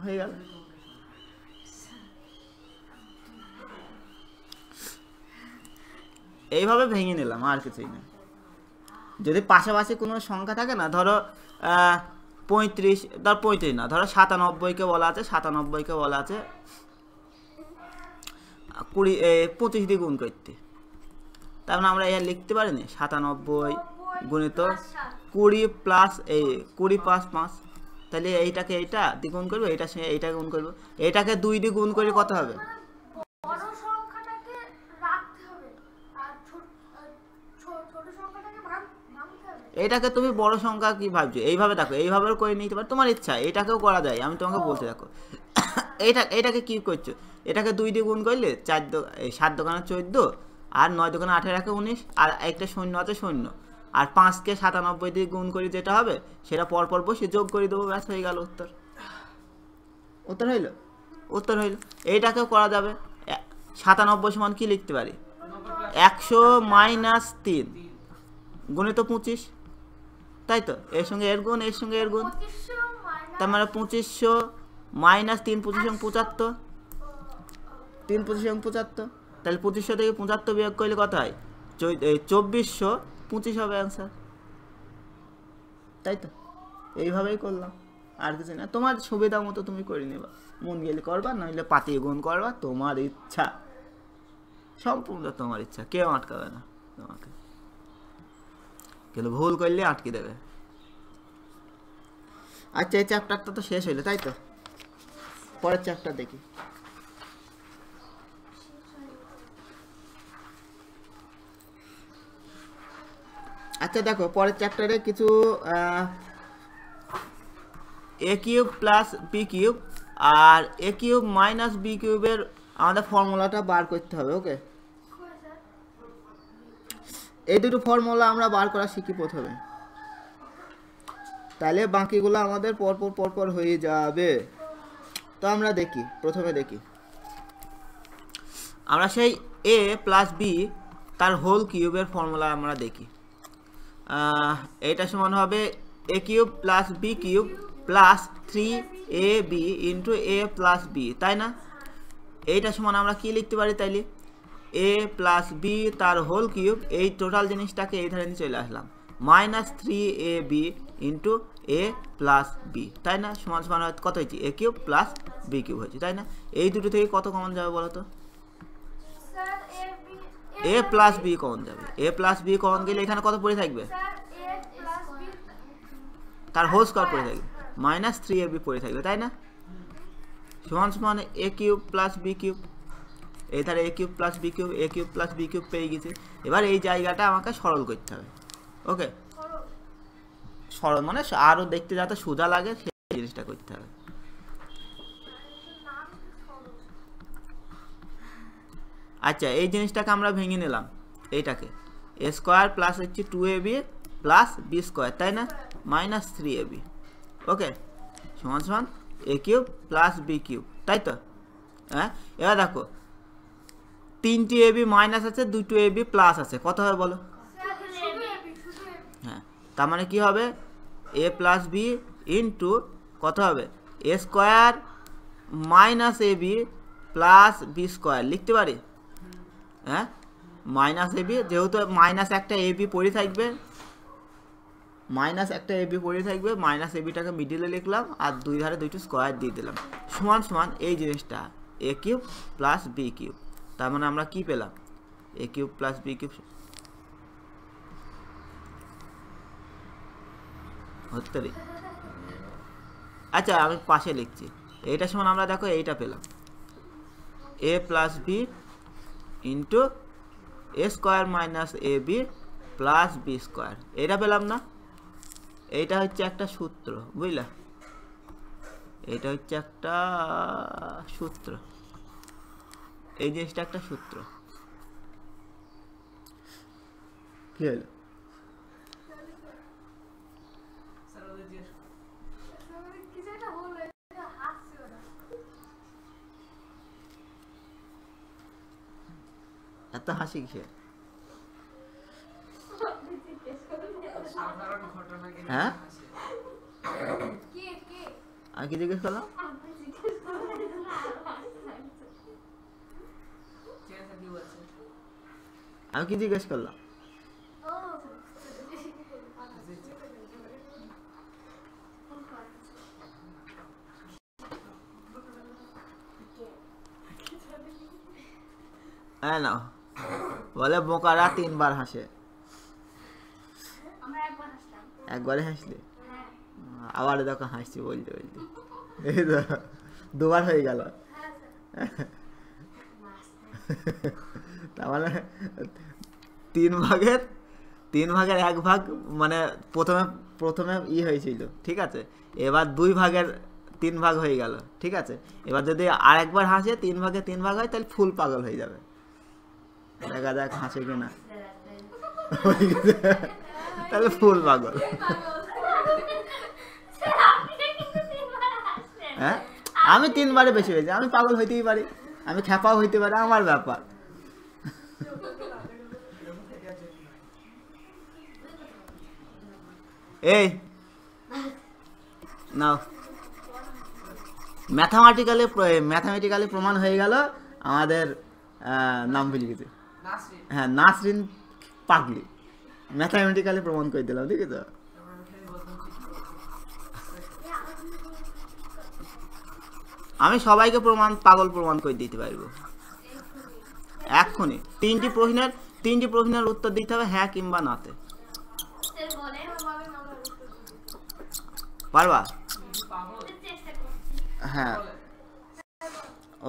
Speaker 1: হয়ে গেল এইভাবে ভেঙে নিলাম আর কিছুই না যদি পাশাপাশি কোনো সংখ্যা থাকে না ধরো পঁয়ত্রিশ ধর পঁয়ত্রিশ না ধরো সাতানব্বইকে বলা আছে সাতানব্বইকে বলা আছে কুড়ি পঁচিশ দিয়ে গুণ করতে তার মানে আমরা এ লিখতে পারি না সাতানব্বই গুণিত কুড়ি প্লাস এই কুড়ি পাঁচ পাঁচ তাহলে এইটাকে এইটা দিয়ে গুণ করবো এইটা সে এইটাকে গুণ করবো এটাকে দুই দিয়ে গুণ করে কত হবে এটাকে তুমি বড় সংখ্যা কি ভাবছো এইভাবে দেখো এইভাবে করে নিতে পারো তোমার ইচ্ছা এটাকেও করা যায় আমি তোমাকে বলতে দেখো এটা এটাকে কী করছো এটাকে দুই দিয়ে গুণ করলে চার দো সাত দোকানে চোদ্দ আর নয় দোকানে আঠেরোকে উনিশ আর একটা শূন্য আছে শূন্য আর পাঁচকে সাতানব্বই দিয়ে গুণ করি যেটা হবে সেটা পরপর বসে যোগ করে দেবো ব্যাস হয়ে গেল উত্তর উত্তর হইল উত্তর হইল এইটাকেও করা যাবে সাতানব্বই সমান কি লিখতে পারি একশো মাইনাস তিন গুণে তো পঁচিশ তাই তো এর সঙ্গে এর গুণ এর সঙ্গে এর গুণ তার মানে পঁচিশশো মাইনাস তিন পঁচিশ পঁচাত্তর তিন পঁচিশ পঁচাত্তর তাহলে পঁচিশশো থেকে পঁচাত্তর বিয়োগ করলে কত হয় চব্বিশশো পঁচিশ হবে অ্যান্সার তাই তো এইভাবেই করলাম আর কিছু না তোমার সুবিধা মতো তুমি করে নেবা মন গেলে করবা নইলে পাতিয়ে গুণ করবা তোমার ইচ্ছা সম্পূর্ণ তোমার ইচ্ছা কেউ আটকাবে না তোমাকে কিন্তু ভুল করলে আটকে দেবে আচ্ছা এই চ্যাপ্টারটা তো শেষ হইলো তাই তো পরের চ্যাপ্টার দেখি আচ্ছা দেখো পরের চ্যাপ্টারে কিছু A cube plus B cube আর এ কিউব মাইনাস বি কিউবের আমাদের ফর্মুলাটা বার করতে হবে ওকে এই দুটো ফর্মুলা আমরা বার করা শিখি প্রথমে তাহলে বাকিগুলো আমাদের পরপর পরপর হয়ে যাবে তো আমরা দেখি প্রথমে দেখি আমরা সেই এ প্লাস বি তার হোল কিউবের ফর্মুলা আমরা দেখি এটা সমান হবে এ cube plus B cube plus three A B into A plus B তাই না এইটা সমান আমরা কি লিখতে পারি তাইলে এ প্লাস বি তার হোল কিউব এই টোটাল জিনিসটাকে এই ধারে নিয়ে চলে আসলাম minus three A B into A plus B তাই না সমান সমান কত হয়েছে A cube plus B cube হয়েছে তাই না এই দুটো থেকে কত কমন যাবে বলো তো এ প্লাস বি কমন যাবে এ প্লাস বি কমন গেলে এখানে কত পড়ে থাকবে তার হোল স্কোয়ার পড়ে থাকবে মাইনাস থ্রি এ বি পড়ে থাকবে তাই না সমান সমান এ কিউব প্লাস বি কিউব এই তার A cube plus B cube A cube plus B cube পেয়ে গেছে এবার এই জায়গাটা আমাকে সরল করতে হবে ওকে সরল মানে আরও দেখতে যাতে সোজা লাগে সেই জিনিসটা করতে হবে আচ্ছা এই জিনিসটাকে আমরা ভেঙে নিলাম এইটাকে এ স্কোয়ার প্লাস হচ্ছে two A B plus B square তাই না minus three A B okay সমান সমান এ কিউব প্লাস বি কিউব তাই তো হ্যাঁ এবার দেখো তিনটি এ বি মাইনাস আছে দুটো এ বি প্লাস আছে কত হবে বলো হ্যাঁ তার মানে কি হবে এ প্লাস বি ইন্টু কত হবে A square minus A B plus B square লিখতে পারি হ্যাঁ মাইনাস এ বি যেহেতু মাইনাস একটা এ বি পড়ে থাকবে মাইনাস একটা এ বি পড়ে থাকবে মাইনাস এ বিটাকে মিডিলে লিখলাম আর দুই ধারে দুইটি স্কোয়ার দিয়ে দিলাম সমান সমান এই জিনিসটা A cube plus B cube তার মানে আমরা কি পেলাম A cube plus B cube হতে আচ্ছা আমি পাশে লিখছি এইটা সমান আমরা দেখো এইটা পেলাম এ plus B into A square minus A B plus B square এটা পেলাম না এইটা হচ্ছে একটা সূত্র বুঝলা এটা হচ্ছে একটা সূত্র এই জিনিসটা একটা সূত্র ঠিক আছে এত হাসি কিসে হ্যাঁ আমি কি জিজ্ঞেস করলাম আমি কি জিজ্ঞেস করলাম I know. বলে বোকারা তিনবার হাসে একবারে হাসলে হ্যাঁ। আবার দেখো হাসছি বলতে বলতে এই তো দুবার হয়ে গেল হ্যাঁ, তার মানে তিন ভাগের তিন ভাগের এক ভাগ মানে প্রথমে প্রথমে ই হয়েছিল ঠিক আছে এবার দুই ভাগের তিন ভাগ হয়ে গেল ঠিক আছে এবার যদি আর একবার হাসে তিন ভাগে তিন ভাগ হয় তাহলে ফুল পাগল হয়ে যাবে দেখা যাক হাসে কিনা তাহলে ফুল পাগল হ্যাঁ আমি তিনবারে বেশি হয়েছি আমি পাগল হইতেই পারি আমি খ্যাপাও হইতে পারি আমার ব্যাপার এই নাও ম্যাথামেটিক্যালি ম্যাথামেটিক্যালি প্রমাণ হয়ে গেল আমাদের নাম ভুলে গেছে হ্যাঁ নাসরিন পাগলি ম্যাথামেটিক্যালি প্রমাণ করে দিলাম দেখি তো আমি সবাইকে প্রমাণ পাগল প্রমাণ করে দিতে পারবো এক্ষুনি তিনটি প্রশ্নের তিনটি প্রশ্নের উত্তর দিতে হবে হ্যাঁ কিংবা নাতে পারবা হ্যাঁ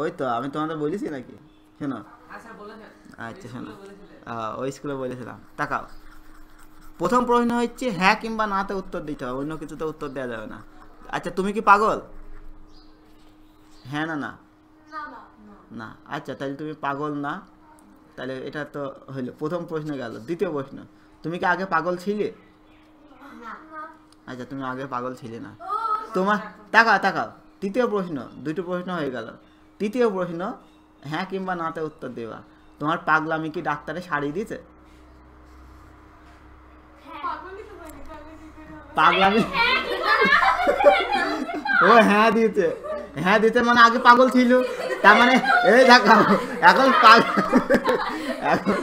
Speaker 1: ওই তো আমি তোমাদের বলেছি নাকি শোনো আচ্ছা বলে আচ্ছা হ্যাঁ, শোনো ওই স্কুলে বলেছিলাম তাকাও প্রথম প্রশ্ন হচ্ছে হ্যাঁ কিংবা নাতে উত্তর দিতে হবে অন্য কিছুতে উত্তর দেওয়া যাবে না আচ্ছা তুমি কি পাগল হ্যাঁ না না না আচ্ছা তাহলে তুমি পাগল না তাহলে এটা তো হইলো প্রথম প্রশ্ন গেল দ্বিতীয় প্রশ্ন তুমি কি আগে পাগল ছিলে আচ্ছা তুমি আগে পাগল ছিলে না তোমার তাকাও তাকাও তৃতীয় প্রশ্ন দুটো প্রশ্ন হয়ে গেল তৃতীয় প্রশ্ন হ্যাঁ কিংবা নাতে উত্তর দেওয়া তোমার পাগলামি কি ডাক্তারে সারিয়ে দিয়েছে
Speaker 2: হ্যাঁ। পাগলামি হ্যাঁ, হ্যাঁ,
Speaker 1: ও হ্যাঁ দিয়েছে হ্যাঁ দিতে মানে আগে পাগল ছিল তার মানে এই দেখাও এখন এখন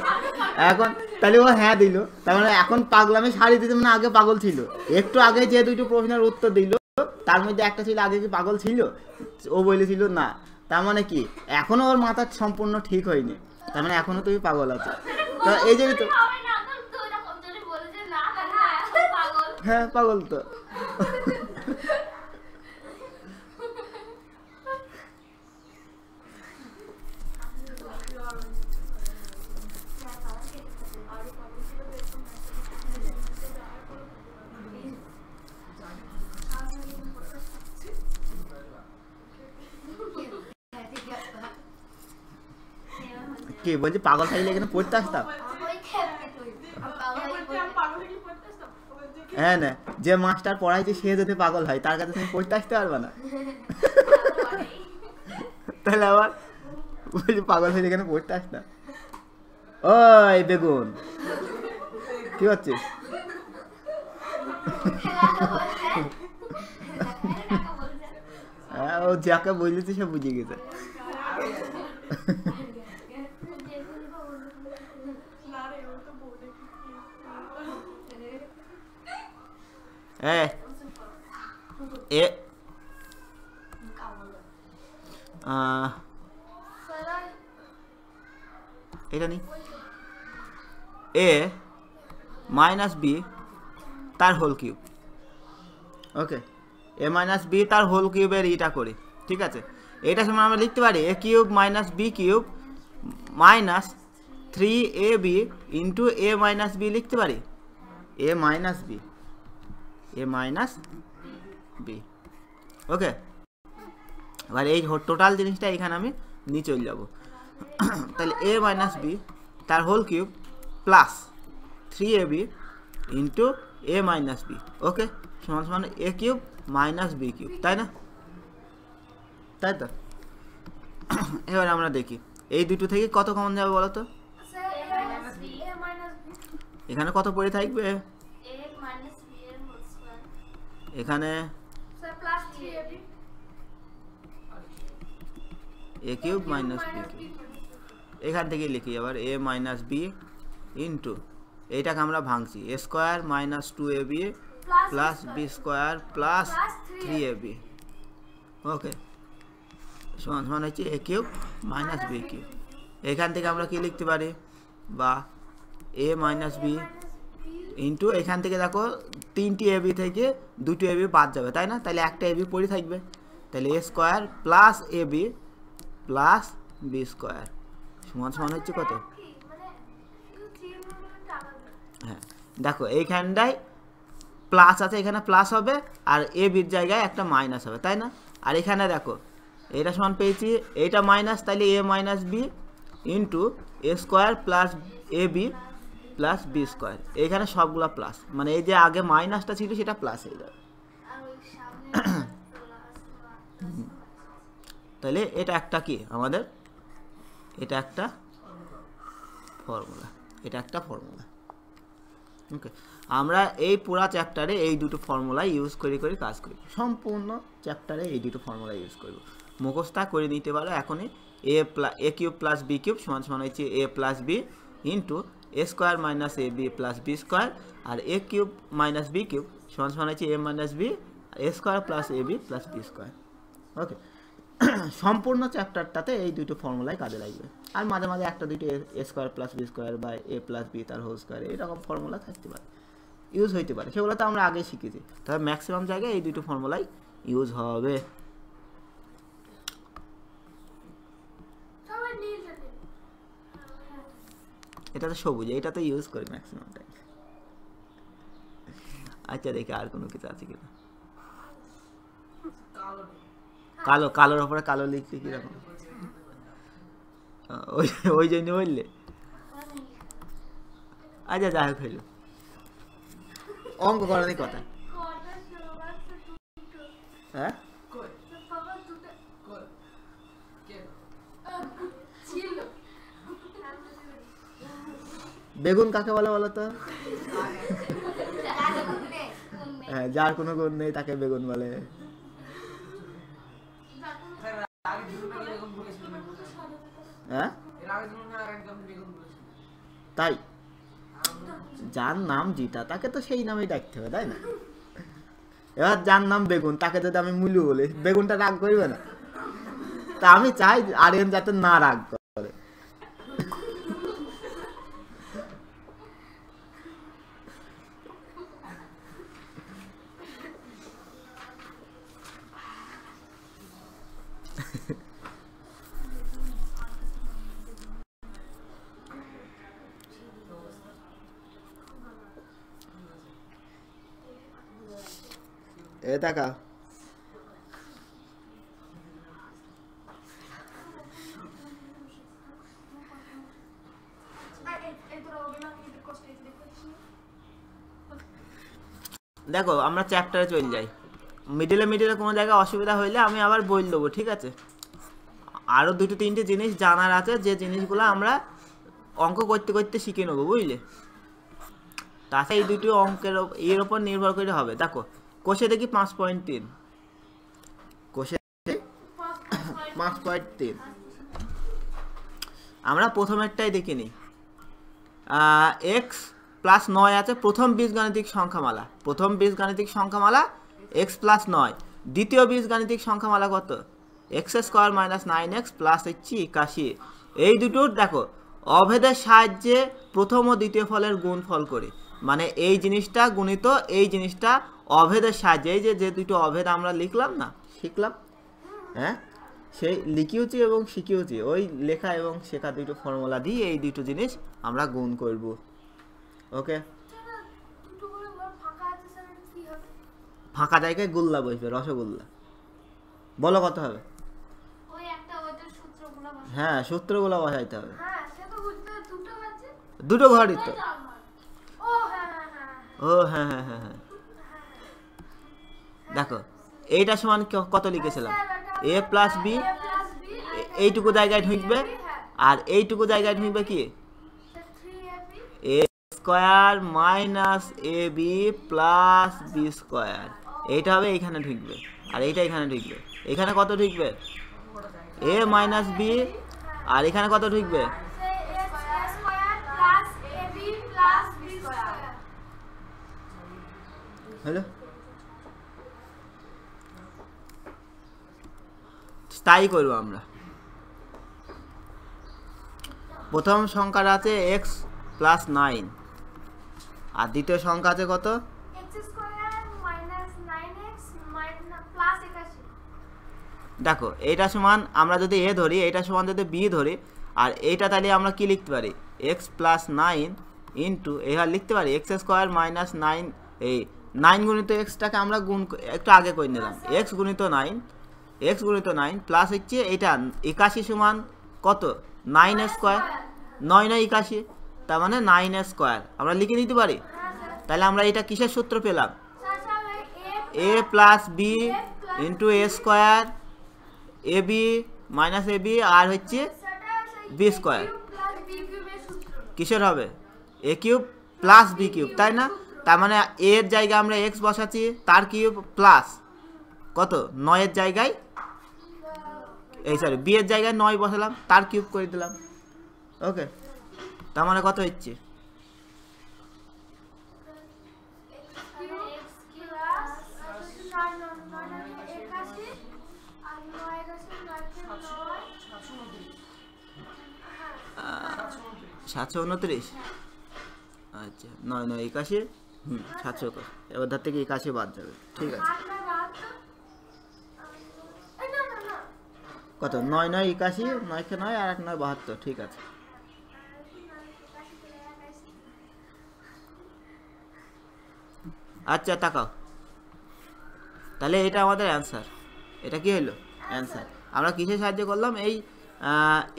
Speaker 1: এখন তাহলে ও হ্যাঁ দিল তার মানে এখন পাগলামে শাড়ি দিতে মানে আগে পাগল ছিল একটু আগে যে দুটো প্রশ্নের উত্তর দিল তার মধ্যে একটা ছিল আগে কি পাগল ছিল ও বলেছিল না তার মানে কি এখনও ওর মাথা সম্পূর্ণ ঠিক হয়নি তার মানে এখনো তুমি পাগল আছো
Speaker 2: তো এই যে তো হ্যাঁ
Speaker 1: পাগল তো কে বলছি পাগল থাকলে এখানে পড়তে আসতাম হ্যাঁ না হ্যাঁ। যে মাস্টার পড়াইছে সে যদি পাগল হয় তার কাছে তুমি পড়তে আসতে পারবে না তাহলে আবার বলছি পাগল হয়ে এখানে পড়তে আসতাম ওই বেগুন কি হ্যাঁ ও যাকে বলেছে সে বুঝে গেছে এ এ এটা নি এ মাইনাস বি তার whole cube okay a minus b তার হোল কিউবের ইটা করি ঠিক আছে এইটার সময় আমরা লিখতে পারি a cube minus b cube minus three A B into a minus b লিখতে পারি a minus b a minus b okay এবার এই টোটাল জিনিসটা এখানে আমি নিয়ে চলে যাবো তাহলে এ মাইনাস বি তার whole cube plus three A B into a minus b okay সমান সমান এ কিউব মাইনাস বি কিউব তাই না তাই তো এবার আমরা দেখি এই দুটো থেকে কত কমন যাবে বলো তো এখানে কত পড়ে থাকবে এখানে a cube minus b
Speaker 2: cube
Speaker 1: এখান থেকে লিখি আবার এ মাইনাস বি ইন্টু এইটাকে আমরা ভাঙছি a square minus two A B plus B square plus three A B okay সমান সমান হচ্ছে a cube minus b cube এখান থেকে আমরা কি লিখতে পারি বা এ মাইনাস বি ইন্টু এখান থেকে দেখো তিনটি এবি থেকে দুটি এবি বাদ যাবে তাই না তাহলে একটা এবি পড়ে থাকবে তাহলে এ square plus a b plus B square সমান সমান হচ্ছে কত হ্যাঁ দেখো এইখানটায় প্লাস আছে এখানে প্লাস হবে আর এ বির জায়গায় একটা মাইনাস হবে তাই না আর এখানে দেখো এটা সমান পেয়েছি এইটা মাইনাস তাহলে a minus b into A square plus a B plus B square এখানে সবগুলো প্লাস মানে এই যে আগে মাইনাসটা ছিল সেটা প্লাস হয়ে যাবে তাহলে এটা একটা কি আমাদের এটা একটা ফর্মুলা এটা একটা ফর্মুলা ওকে আমরা এই পুরা চ্যাপ্টারে এই দুটো ফর্মুলা ইউজ করে করে কাজ করি সম্পূর্ণ চ্যাপ্টারে এই দুটো ফর্মুলা ইউজ করব মুখস্থা করে নিতে পারো এখনই a plus a cube plus B cube সমান সমান হচ্ছে এ plus B into A square minus A B plus B square আর এ কিউব মাইনাস বি কিউব সমান সমান আছে a minus b a square plus a B plus B square okay সম্পূর্ণ চ্যাপ্টারটাতে এই দুটো ফর্মুলায় কাজে লাগবে আর মাঝে মাঝে একটা দুটো a square plus B square বা এ প্লাস বি তার হোল স্কোয়ার এইরকম ফর্মুলা থাকতে পারে ইউজ হইতে পারে সেগুলো তো আমরা আগে শিখেছি তবে ম্যাক্সিমাম জায়গায় এই দুটো ফর্মুলাই ইউজ হবে এটা তো সবুজ এটা তো ইউজ করি ম্যাক্সিমাম টাইম আচ্ছা দেখি আর কোনো কিছু আছে কিনা কালো কালোর ওপরে কালো লিখলে কিরকম ওই ওই জন্য বললে আচ্ছা যাই হোক হইল অঙ্ক করার কথা হ্যাঁ বেগুন কাকে বলে বলো তো হ্যাঁ, যার কোনো গুণ নেই তাকে বেগুন বলে হ্যাঁ? তাই যার নাম জিতা তাকে তো সেই নামেই ডাকতে হবে তাই না এবার যার নাম বেগুন তাকে যদি আমি মূল্য বলি বেগুনটা রাগ করবে না তা আমি চাই আরিয়ান যাতে না রাগ করে এ দেখা দেখো আমরা চ্যাপ্টারে চলে যাই মিডিলে মিডিলে কোনো জায়গায় অসুবিধা হইলে আমি আবার বই দেবো ঠিক আছে আরও দুটো তিনটে জিনিস জানার আছে যে জিনিসগুলো আমরা অঙ্ক করতে করতে শিখে নেবো বুঝলে তাছাড়া এই দুটো অঙ্কের এর ওপর নির্ভর করে হবে দেখো কোষে দেখি পাঁচ পয়েন্ট তিন কোষে পাঁচ পয়েন্ট তিন আমরা প্রথমেরটাই দেখিনি এক্স প্লাস নয় আছে প্রথম গাণিতিক সংখ্যামালা প্রথম বীজগাণিতিক সংখ্যামালা এক্স প্লাস নয় দ্বিতীয় বীজগাণিতিক সংখ্যামালা কত x square minus nine x plus হচ্ছে একাশি এই দুটোর দেখো অভেদের সাহায্যে প্রথম ও দ্বিতীয় ফলের গুণ ফল করি মানে এই জিনিসটা গুণিত এই জিনিসটা অভেদের সাহায্যে এই যে যে দুটো অভেদ আমরা লিখলাম না শিখলাম হ্যাঁ সেই লিখিওচি এবং শিখিওচি ওই লেখা এবং শেখা দুটো ফর্মুলা দিয়ে এই দুটো জিনিস আমরা গুণ করব ওকে ফাঁকা জায়গায় গোল্লা বসবে রসগোল্লা বলো কত হবে হ্যাঁ সূত্রগুলো বসাইতে হবে
Speaker 2: হ্যাঁ, দুটো ঘরই তো ও হ্যাঁ হ্যাঁ
Speaker 1: হ্যাঁ হ্যাঁ, হ্যাঁ, হ্যাঁ দেখো এইটা সমান কত লিখেছিলাম এ প্লাস বি এইটুকু জায়গায় ঢুকবে আর এইটুকু জায়গায় ঢুকবে কি a square minus A B plus B square এইটা হবে এইখানে ঢুকবে আর এইটা এখানে ঢুকবে এখানে কত ঢুকবে এ মাইনাস বি আর এখানে কত ঢুকবে হ্যালো তাই করব আমরা প্রথম সংখ্যাটা আছে এক্স প্লাস নাইন আর দ্বিতীয় সংখ্যা আছে কত দেখো এইটা সমান আমরা যদি এ ধরি এইটা সমান যদি বি ধরি আর এইটা তাহলে আমরা কি লিখতে পারি এক্স প্লাস নাইন ইন্টু এবার লিখতে পারি এক্স স্কোয়ার মাইনাস নাইন এই নাইন গুণিত এক্সটাকে আমরা গুণ একটু আগে করে নিলাম এক্স গুণিত নাইন এক্স গুণিত নাইন প্লাস হচ্ছে এটা একাশি সমান কত নাইন স্কোয়ার নয় নয় একাশি তার মানে নাইন স্কোয়ার আমরা লিখে নিতে পারি হ্যাঁ, তাহলে আমরা এটা কিসের সূত্র পেলাম এ plus B into A square A B minus A B আর হচ্ছে বি স্কোয়ার কিসের হবে এ কিউব প্লাস বি কিউব তাই না তার মানে এর জায়গায় আমরা এক্স বসাচ্ছি তার কিউব প্লাস কত নয়ের জায়গায় এই সরি বি এর জায়গায় নয় বসালাম তার কিউব করে দিলাম ওকে তার মানে কত হচ্ছে সাতশো উনত্রিশ আচ্ছা নয় নয় একাশি হুম সাতশো একাশি এবার ধার থেকে একাশি বাদ যাবে ঠিক আছে কত নয় নয় একাশি নয় নয় আর এক নয় বাহাত্তর ঠিক আছে আচ্ছা তাকাও তাহলে এটা আমাদের অ্যান্সার এটা কি হলো অ্যান্সার আমরা কিসের সাহায্য করলাম এই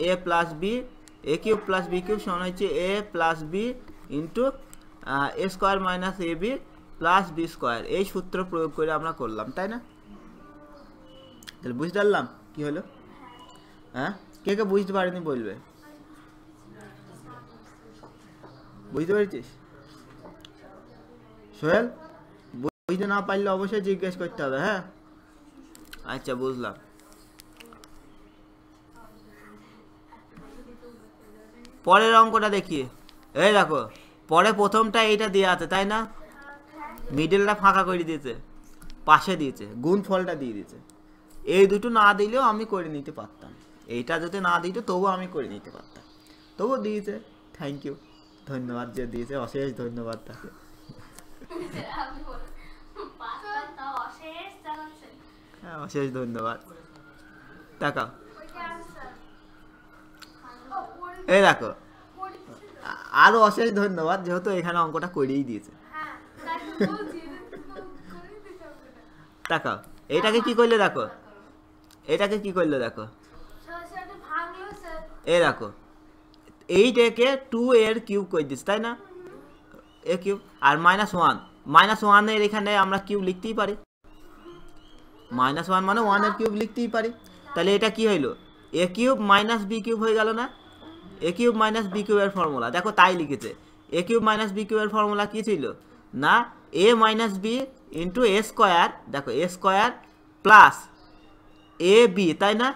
Speaker 1: a plus b a cube plus B cube সমান হচ্ছে এ plus B into A square minus A B plus B square এই সূত্র প্রয়োগ করে আমরা করলাম তাই না তাহলে বুঝতে পারলাম কী হলো হ্যাঁ কে কে বুঝতে পারেনি বলবে বুঝতে পেরেছিস সোহেল বুঝতে না পারলে অবশ্যই জিজ্ঞেস করতে হবে হ্যাঁ আচ্ছা বুঝলাম পরের অঙ্কটা দেখি এই দেখো পরে প্রথমটা এইটা দেওয়া আছে তাই না মিডলটা ফাঁকা করে দিয়েছে পাশে দিয়েছে গুণ ফলটা দিয়ে দিয়েছে এই দুটো না দিলেও আমি করে নিতে পারতাম এইটা যদি না দিত তবু আমি করে নিতে পারতাম তবু দিয়েছে থ্যাংক ইউ ধন্যবাদ যে দিয়েছে অশেষ ধন্যবাদ তাকে হ্যাঁ অশেষ ধন্যবাদ তাকাও এই দেখো আরো অশেষ ধন্যবাদ যেহেতু এখানে অঙ্কটা করেই দিয়েছে তাকাও এটাকে কি করলে দেখো এটাকে কি করলে দেখো এ দেখো এইটাকে টু এর কিউব করে দিচ্ছি তাই না এ কিউব আর মাইনাস ওয়ান মাইনাস ওয়ানের এখানে আমরা কিউব লিখতেই পারি মাইনাস ওয়ান মানে ওয়ানের কিউব লিখতেই পারি তাহলে এটা কি হইলো a cube minus b cube হয়ে গেল না এ কিউব মাইনাস বি কিউবের ফর্মুলা দেখো তাই লিখেছে এ কিউব মাইনাস বি কিউবের ফর্মুলা কী ছিল না a minus b into A square দেখো a square plus a b তাই না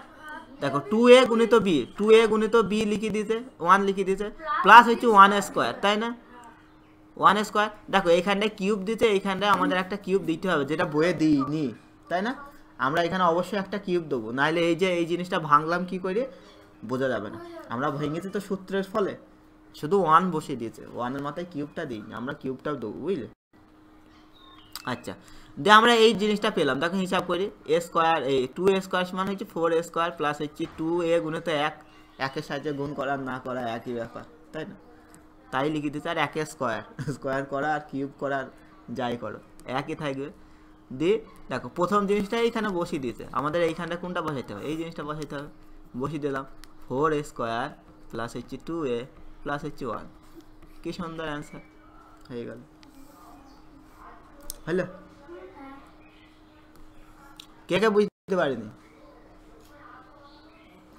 Speaker 1: দেখো টু এ গুণিত বি টু এ গুণিত বি লিখে দিয়েছে ওয়ান লিখে দিয়েছে প্লাস হচ্ছে ওয়ান স্কোয়ার তাই না ওয়ান স্কোয়ার দেখো এখানটায় কিউব দিতে এইখানটায় আমাদের একটা কিউব দিতে হবে যেটা বইয়ে দিইনি তাই না আমরা এখানে অবশ্যই একটা কিউব দেবো নাহলে এই যে এই জিনিসটা ভাঙলাম কি করে বোঝা যাবে না আমরা ভেঙেছি তো সূত্রের ফলে শুধু ওয়ান বসিয়ে দিয়েছে ওয়ানের মাথায় কিউবটা দিই আমরা কিউবটাও দেবো বুঝলে আচ্ছা দিয়ে আমরা এই জিনিসটা পেলাম দেখো হিসাব করি এ স্কোয়ার এই টু এ স্কোয়ার সমান হচ্ছে ফোর এ স্কোয়ার প্লাস হচ্ছে টু এ তো এক একের সাহায্যে গুণ করা না করা একই ব্যাপার তাই না তাই লিখে দিতে আর একে স্কোয়ার স্কোয়ার করা আর কিউব করার যাই করো একই থাকবে দিয়ে দেখো প্রথম জিনিসটা এইখানে বসিয়ে দিতে আমাদের এইখানটা কোনটা বসাইতে হবে এই জিনিসটা বসাইতে হবে বসিয়ে দিলাম ফোর এ স্কোয়ার প্লাস হচ্ছে টু এ প্লাস হচ্ছে ওয়ান কী সুন্দর অ্যান্সার হয়ে গেল হ্যালো কে কে বুঝতে পারিনি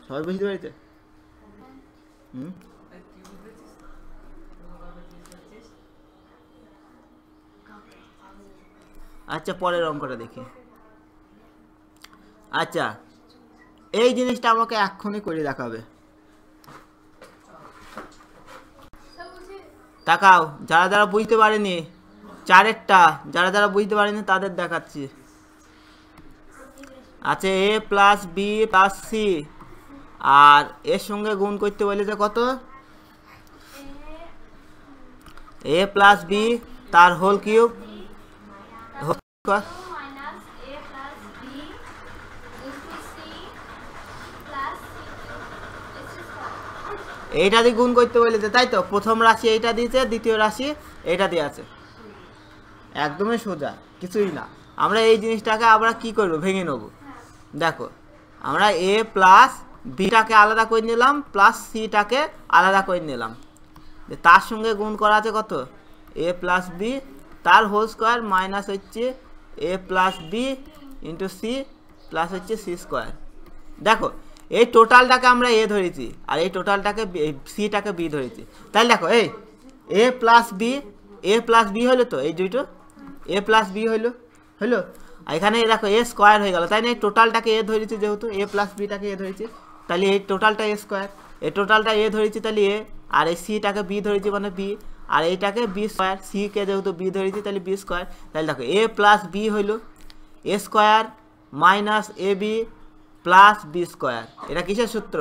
Speaker 1: সবাই বুঝতে পারিতে হুম আচ্ছা পরের অঙ্কটা দেখি আচ্ছা এই জিনিসটা আমাকে এক্ষুনি করে দেখাবে তাকাও যারা যারা বুঝতে পারেনি চারেরটা যারা যারা বুঝতে পারেনি তাদের দেখাচ্ছি আছে a plus B plus c আর এর সঙ্গে গুণ করতে বলে যে কত এ প্লাস বি তার হোল কিউব এইটা দিয়ে গুণ করতে বলেছে তাই তো প্রথম রাশি এইটা দিয়েছে দ্বিতীয় রাশি এইটা দিয়ে আছে একদমই সোজা কিছুই না আমরা এই জিনিসটাকে আমরা কি করব ভেঙে নেবো দেখো আমরা এ প্লাস বিটাকে আলাদা করে নিলাম প্লাস সিটাকে আলাদা করে নিলাম তার সঙ্গে গুণ করা আছে কত এ প্লাস বি তার হোল স্কোয়ার মাইনাস হচ্ছে এ plus B into c plus হচ্ছে সি স্কোয়ার দেখো এই টোটালটাকে আমরা এ ধরেছি আর এই টোটালটাকে সিটাকে বি ধরেছি তাহলে দেখো এই a plus b A plus b হলো তো এই দুইটো এ প্লাস বি হলো হলো এখানে এখানে দেখো এ স্কোয়ার হয়ে গেল তাই না এই টোটালটাকে এ ধরেছি যেহেতু এ প্লাস বিটাকে এ ধরেছি তাহলে এই টোটালটা এ স্কোয়ার এই টোটালটা এ ধরেছি তাহলে এ আর এই সিটাকে বি ধরেছি মানে বি আর এইটাকে বি স্কোয়ার সিকে যেহেতু বি ধরেছি তাহলে বি স্কোয়ার তাহলে দেখো এ প্লাস বি হইল a square minus A B plus B square এটা কিসের সূত্র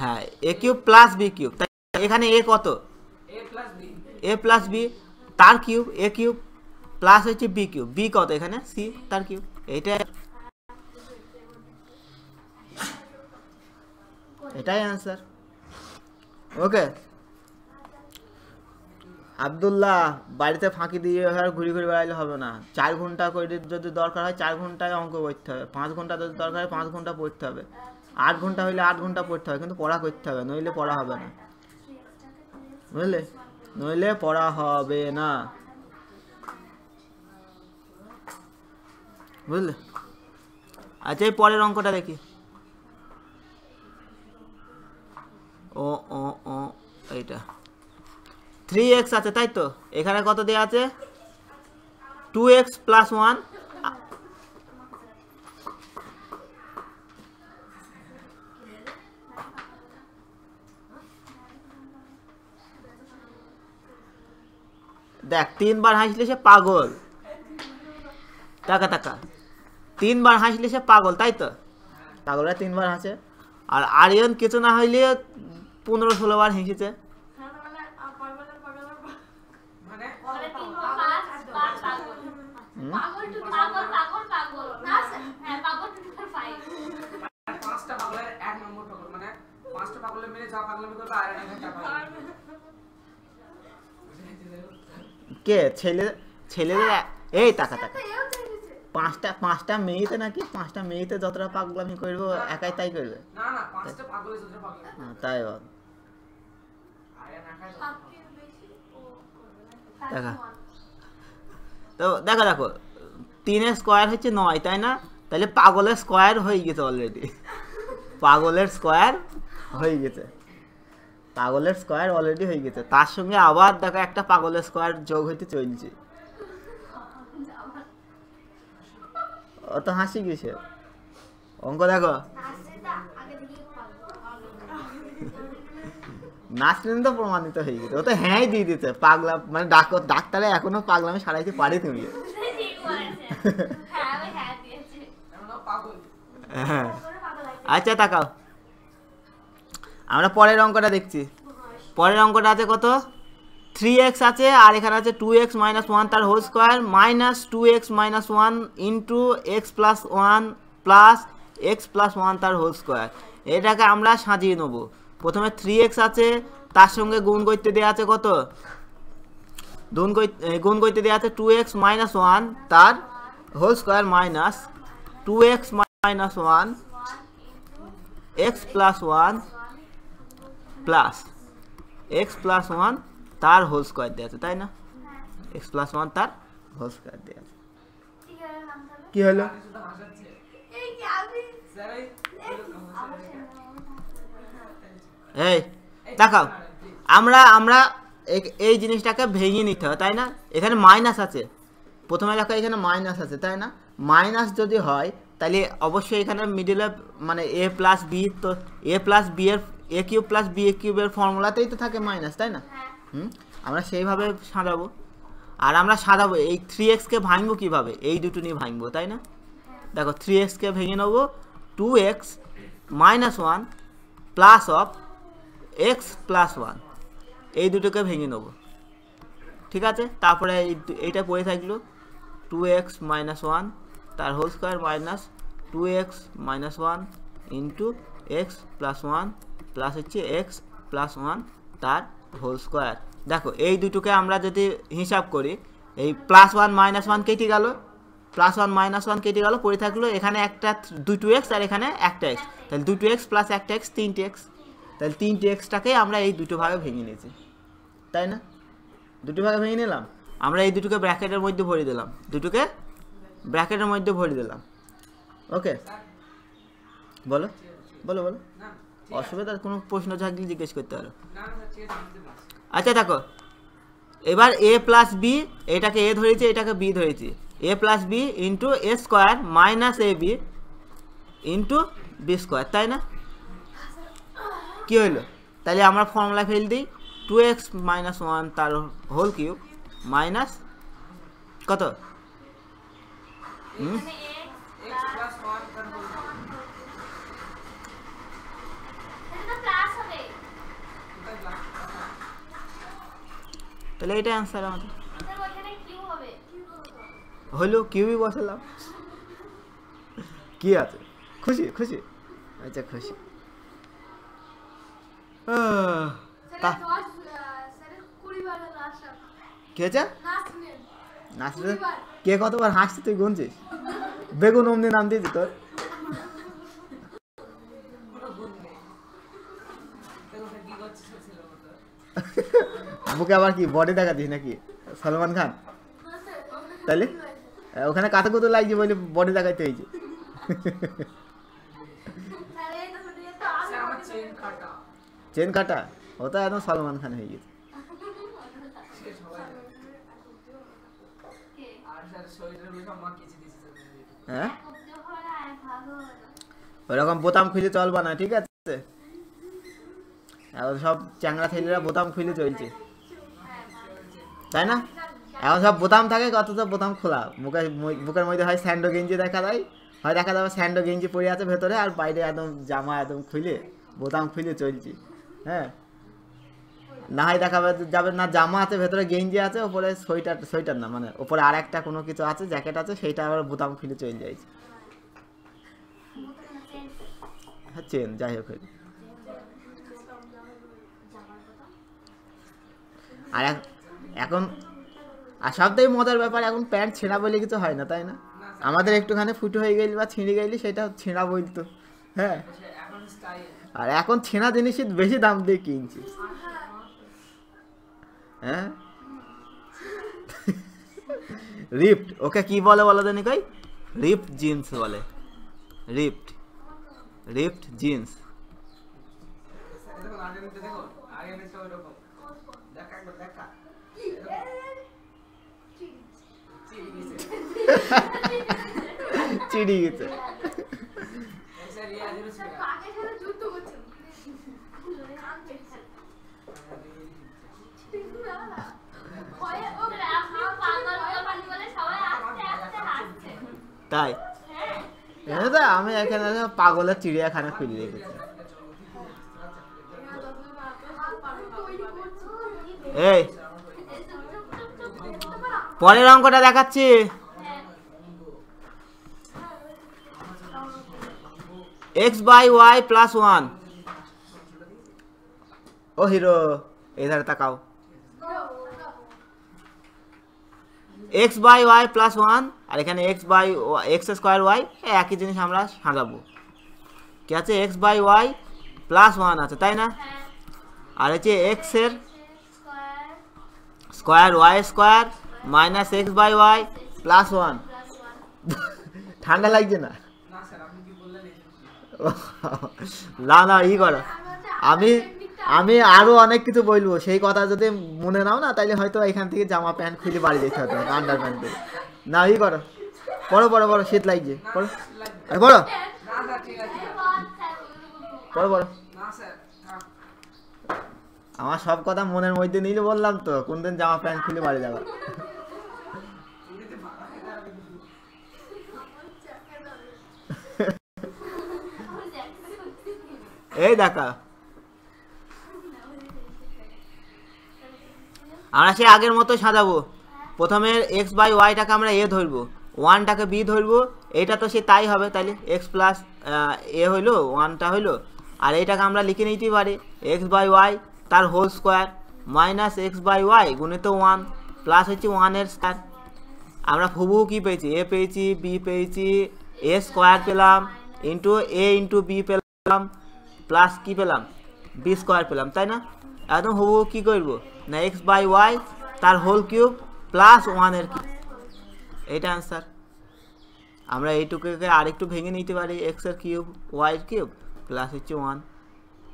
Speaker 1: হ্যাঁ a cube plus B cube এখানে এ কত এ প্লাস বি তার কিউব এ কিউব প্লাস হচ্ছে বি কিউব বি কত এখানে সি তার কিউব এইটা এটাই অ্যান্সার ওকে আবদুল্লাহ বাড়িতে ফাঁকি দিয়ে আর ঘুরে ঘুরে বেড়াইলে হবে না চার ঘন্টা করে যদি দরকার হয় চার ঘন্টায় অঙ্ক করতে হবে পাঁচ ঘন্টা যদি দরকার হয় পাঁচ ঘন্টা পড়তে হবে আট ঘন্টা হইলে আট ঘন্টা পড়তে হবে কিন্তু পড়া করতে হবে নইলে পড়া হবে না বুঝলে নইলে পড়া হবে না বুঝলে আচ্ছা এই পরের অঙ্কটা দেখি ও ও ও এইটা থ্রি এক্স আছে তাই তো এখানে কত দেওয়া আছে টু এক্স প্লাস ওয়ান দেখ তিনবার হাসলে সে পাগল টাকা টাকা তিনবার হাসলে সে পাগল তাই তো পাগলরা তিনবার হাসে আর আরিয়ান কিছু না হইলে পনেরো ষোলো বার হেসেছে
Speaker 2: পাগলের এক নম্বর পাগল মানে পাঁচটা পাগলের যা আর পাগল
Speaker 1: কে ছেলে ছেলেদের এই টাকা টাকা পাঁচটা পাঁচটা মেয়েতে নাকি পাঁচটা মেয়েতে যতটা পাগলামি করবো একাই তাই করবে হ্যাঁ, তাই বল দেখা তো দেখো দেখো তিনের স্কোয়ার হচ্ছে নয় তাই না তাহলে পাগলের স্কোয়ার হয়ে গেছে অলরেডি পাগলের স্কোয়ার হয়ে গেছে পাগলের স্কোয়ার অলরেডি হয়ে গেছে তার সঙ্গে আবার দেখো একটা পাগলের স্কোয়ার যোগ হইতে চলছে অত হাসি গেছে অঙ্ক দেখো নাচলেন তো প্রমাণিত হয়ে গেছে ও তো হ্যাঁই দিয়ে দিতে পাগলা মানে ডাক্তার ডাক্তারে এখনো পাগলামি সারাইতে পারে হ্যাঁ, হ্যাঁ তুমি হ্যাঁ আচ্ছা তাকাও আমরা পরের অঙ্কটা দেখছি পরের অঙ্কটা আছে কত থ্রি এক্স আছে আর এখানে আছে টু এক্স মাইনাস ওয়ান তার whole square minus two x minus one into x plus one plus x plus one তার হোল স্কোয়ার এটাকে আমরা সাজিয়ে নেব প্রথমে থ্রি এক্স আছে তার সঙ্গে গুণ করতে দেওয়া আছে কত গুণ গুণ করতে দেওয়া আছে টু এক্স মাইনাস ওয়ান তার whole square minus two x minus one x plus one plus x plus one তার হোল স্কোয়ার দেওয়া আছে তাই না এক্স প্লাস ওয়ান তার হোল স্কোয়ার দেওয়া আছে কি হলো এই দেখাও আমরা আমরা এই জিনিসটাকে ভেঙে নিতে হবে তাই না এখানে মাইনাস আছে প্রথমে লেখা এখানে মাইনাস আছে তাই না মাইনাস যদি হয় তাহলে অবশ্যই এখানে মিডিলে মানে এ প্লাস বি তো এ প্লাস বি এর a cube plus b a কিউবের ফর্মুলাতেই তো থাকে মাইনাস তাই না হ্যাঁ। হুম আমরা সেইভাবে সাজাবো আর আমরা সাজাবো এই থ্রি এক্সকে ভাঙবো কীভাবে এই দুটো নিয়ে ভাঙবো তাই না হ্যাঁ। দেখো থ্রি এক্সকে ভেঙে নেবো two x minus one plus of x plus one এই দুটোকে ভেঙে নেবো ঠিক আছে তারপরে এইটা পড়ে থাকলো টু এক্স মাইনাস ওয়ান তার whole square minus two x minus one into x plus one plus হচ্ছে এক্স প্লাস ওয়ান তার হোল স্কোয়ার দেখো এই দুটোকে আমরা যদি হিসাব করি এই প্লাস ওয়ান মাইনাস ওয়ান কেটে গেল প্লাস ওয়ান মাইনাস ওয়ান কেটে গেল পড়ে থাকলো এখানে একটা দুটো এক্স আর এখানে একটা এক্স তাহলে দুটো এক্স প্লাস একটা এক্স তিনটে এক্স তাহলে তিনটে এক্সটাকেই আমরা এই দুটো ভাগে ভেঙে নিয়েছি তাই না দুটো ভাগে ভেঙে নিলাম আমরা এই দুটোকে ব্র্যাকেটের মধ্যে ভরে দিলাম দুটোকে ব্র্যাকেটের মধ্যে ভরে দিলাম ওকে বলো বলো বলো অসুবিধার কোনো প্রশ্ন থাকলে জিজ্ঞেস করতে পারো আচ্ছা দেখো এবার এ প্লাস বি এটাকে এ ধরেছি এটাকে বি ধরেছি a plus B into A square minus A B into b square তাই না কী হইলো তাহলে আমরা ফর্মুলা ফেল দিই টু এক্স মাইনাস ওয়ান তার হোল কিউব মাইনাস কত হুম তাহলে এটা অ্যান্সার আমাদের হলো কিউবই বসালাম কি আছে খুশি খুশি আচ্ছা খুশি কে কতবার হাসছে তুই গুনছিস বেগুন অমনি নাম দিয়েছি তোর বুকে আবার কি বডি দেখা দিস নাকি সলমান খান তাহলে ওখানে কাঁথা কুতো লাগছে বলে বডি দেখাইতে হয়েছে চেন কাটা ওটা একদম সলমান খান হয়ে গেছে হ্যাঁ ওরকম বোতাম খুলে চলবা না ঠিক আছে সব চ্যাংরা ছেলেরা বোতাম খুলে চলছে তাই না এখন সব বোতাম থাকে কত সব বোতাম খোলা মুখে বুকের মধ্যে হয় স্যান্ডো গেঞ্জি দেখা যায় হয় দেখা যাবে স্যান্ডো গেঞ্জি পরে আছে ভেতরে আর বাইরে একদম জামা একদম খুলে বোতাম খুলে চলছি হ্যাঁ না হয় দেখা যাবে না জামা আছে ভেতরে গেঞ্জি আছে ওপরে সোয়েটার সোয়েটার না মানে ওপরে আর একটা কোনো কিছু আছে জ্যাকেট আছে সেইটা আবার বোতাম খুলে চলে যাইছে হ্যাঁ চেন যাই হোক আর এক এখন আর থেকে মজার ব্যাপার এখন প্যান্ট ছেঁড়া বলে কিছু হয় না তাই না আমাদের একটুখানি ফুটো হয়ে গেলি বা ছিঁড়ে গেলি সেটা ছেঁড়া বলতো হ্যাঁ আর এখন ছেঁড়া জিনিসই বেশি দাম দিয়ে কিনছি হ্যাঁ রিফ্ট ওকে কি বলে বলো জানি কই রিফ্ট জিন্স বলে রিফ্ট রিফ্ট জিন্স চিড়ি গেছে তাই তো আমি এখানে পাগলের চিড়িয়াখানা খুলে রেখেছি এই পরের অঙ্কটা দেখাচ্ছি x by y plus one ও হিরো এধারে তাকাও x by y plus one আর এখানে x by x square y একই জিনিস আমরা সাজাবো কি আছে x by y plus one আছে তাই না আর হচ্ছে এক্সের square y square minus x by y plus one ঠান্ডা লাগছে না না না ই করা আমি আমি আরও অনেক কিছু বলবো সেই কথা যদি মনে নাও না তাহলে হয়তো এখান থেকে জামা প্যান্ট খুলে বাড়ি যেতে হতো আন্ডার প্যান্ট করে না ই করো পড়ো পড়ো পড়ো শীত লাগছে পড়ো আরে পড়ো পড়ো পড়ো আমার সব কথা মনের মধ্যে নিলে বললাম তো কোনদিন জামা প্যান্ট খুলে বাড়ি যাবো এই দেখা আমরা সে আগের মতো সাজাবো প্রথমে এক্স বাই ওয়াইটাকে আমরা এ ধরবো ওয়ানটাকে বি ধরবো এটা তো সে তাই হবে তাহলে এক্স প্লাস এ হইলো ওয়ানটা হইলো আর এইটাকে আমরা লিখে নিতেই পারি এক্স বাই ওয়াই তার whole square minus x by y গুণিত ওয়ান প্লাস হচ্ছে ওয়ানের স্কোয়ার আমরা ফুবু কি পেয়েছি এ পেয়েছি বি পেয়েছি এ স্কোয়ার পেলাম ইন্টু এ ইন্টু বি পেলাম プラス কি পেলাম b স্কয়ার পেলাম তাই না এমন হবো কি করব नेक्स्ट বাই y তার হোল কিউব প্লাস 1 এর কি এটা आंसर আমরা এইটুকে আরেকটু ভেঙ্গে নিতে পারি x এর কিউব y এর কিউব প্লাস 1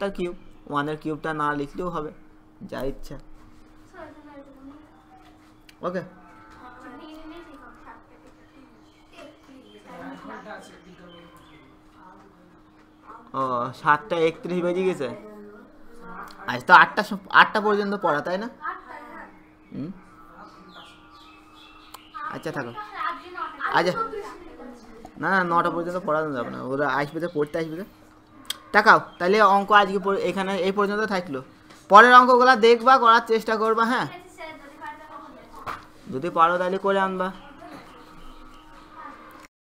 Speaker 1: টা কিউব 1 এর কিউবটা না লিখলেও হবে যা ইচ্ছা ওকে ও সাতটা একত্রিশ বেজে গেছে আজ তো আটটা আটটা পর্যন্ত পড়া তাই না হুম আচ্ছা থাকো আচ্ছা
Speaker 2: না না নটা পর্যন্ত পড়ানো যাবে
Speaker 1: না ওরা আসবে তো পড়তে আসবে তো টাকাও তাহলে অঙ্ক আজকে এখানে এই পর্যন্ত থাকলো পরের অঙ্কগুলো দেখবা করার চেষ্টা করবা হ্যাঁ যদি পারো তাহলে করে আনবা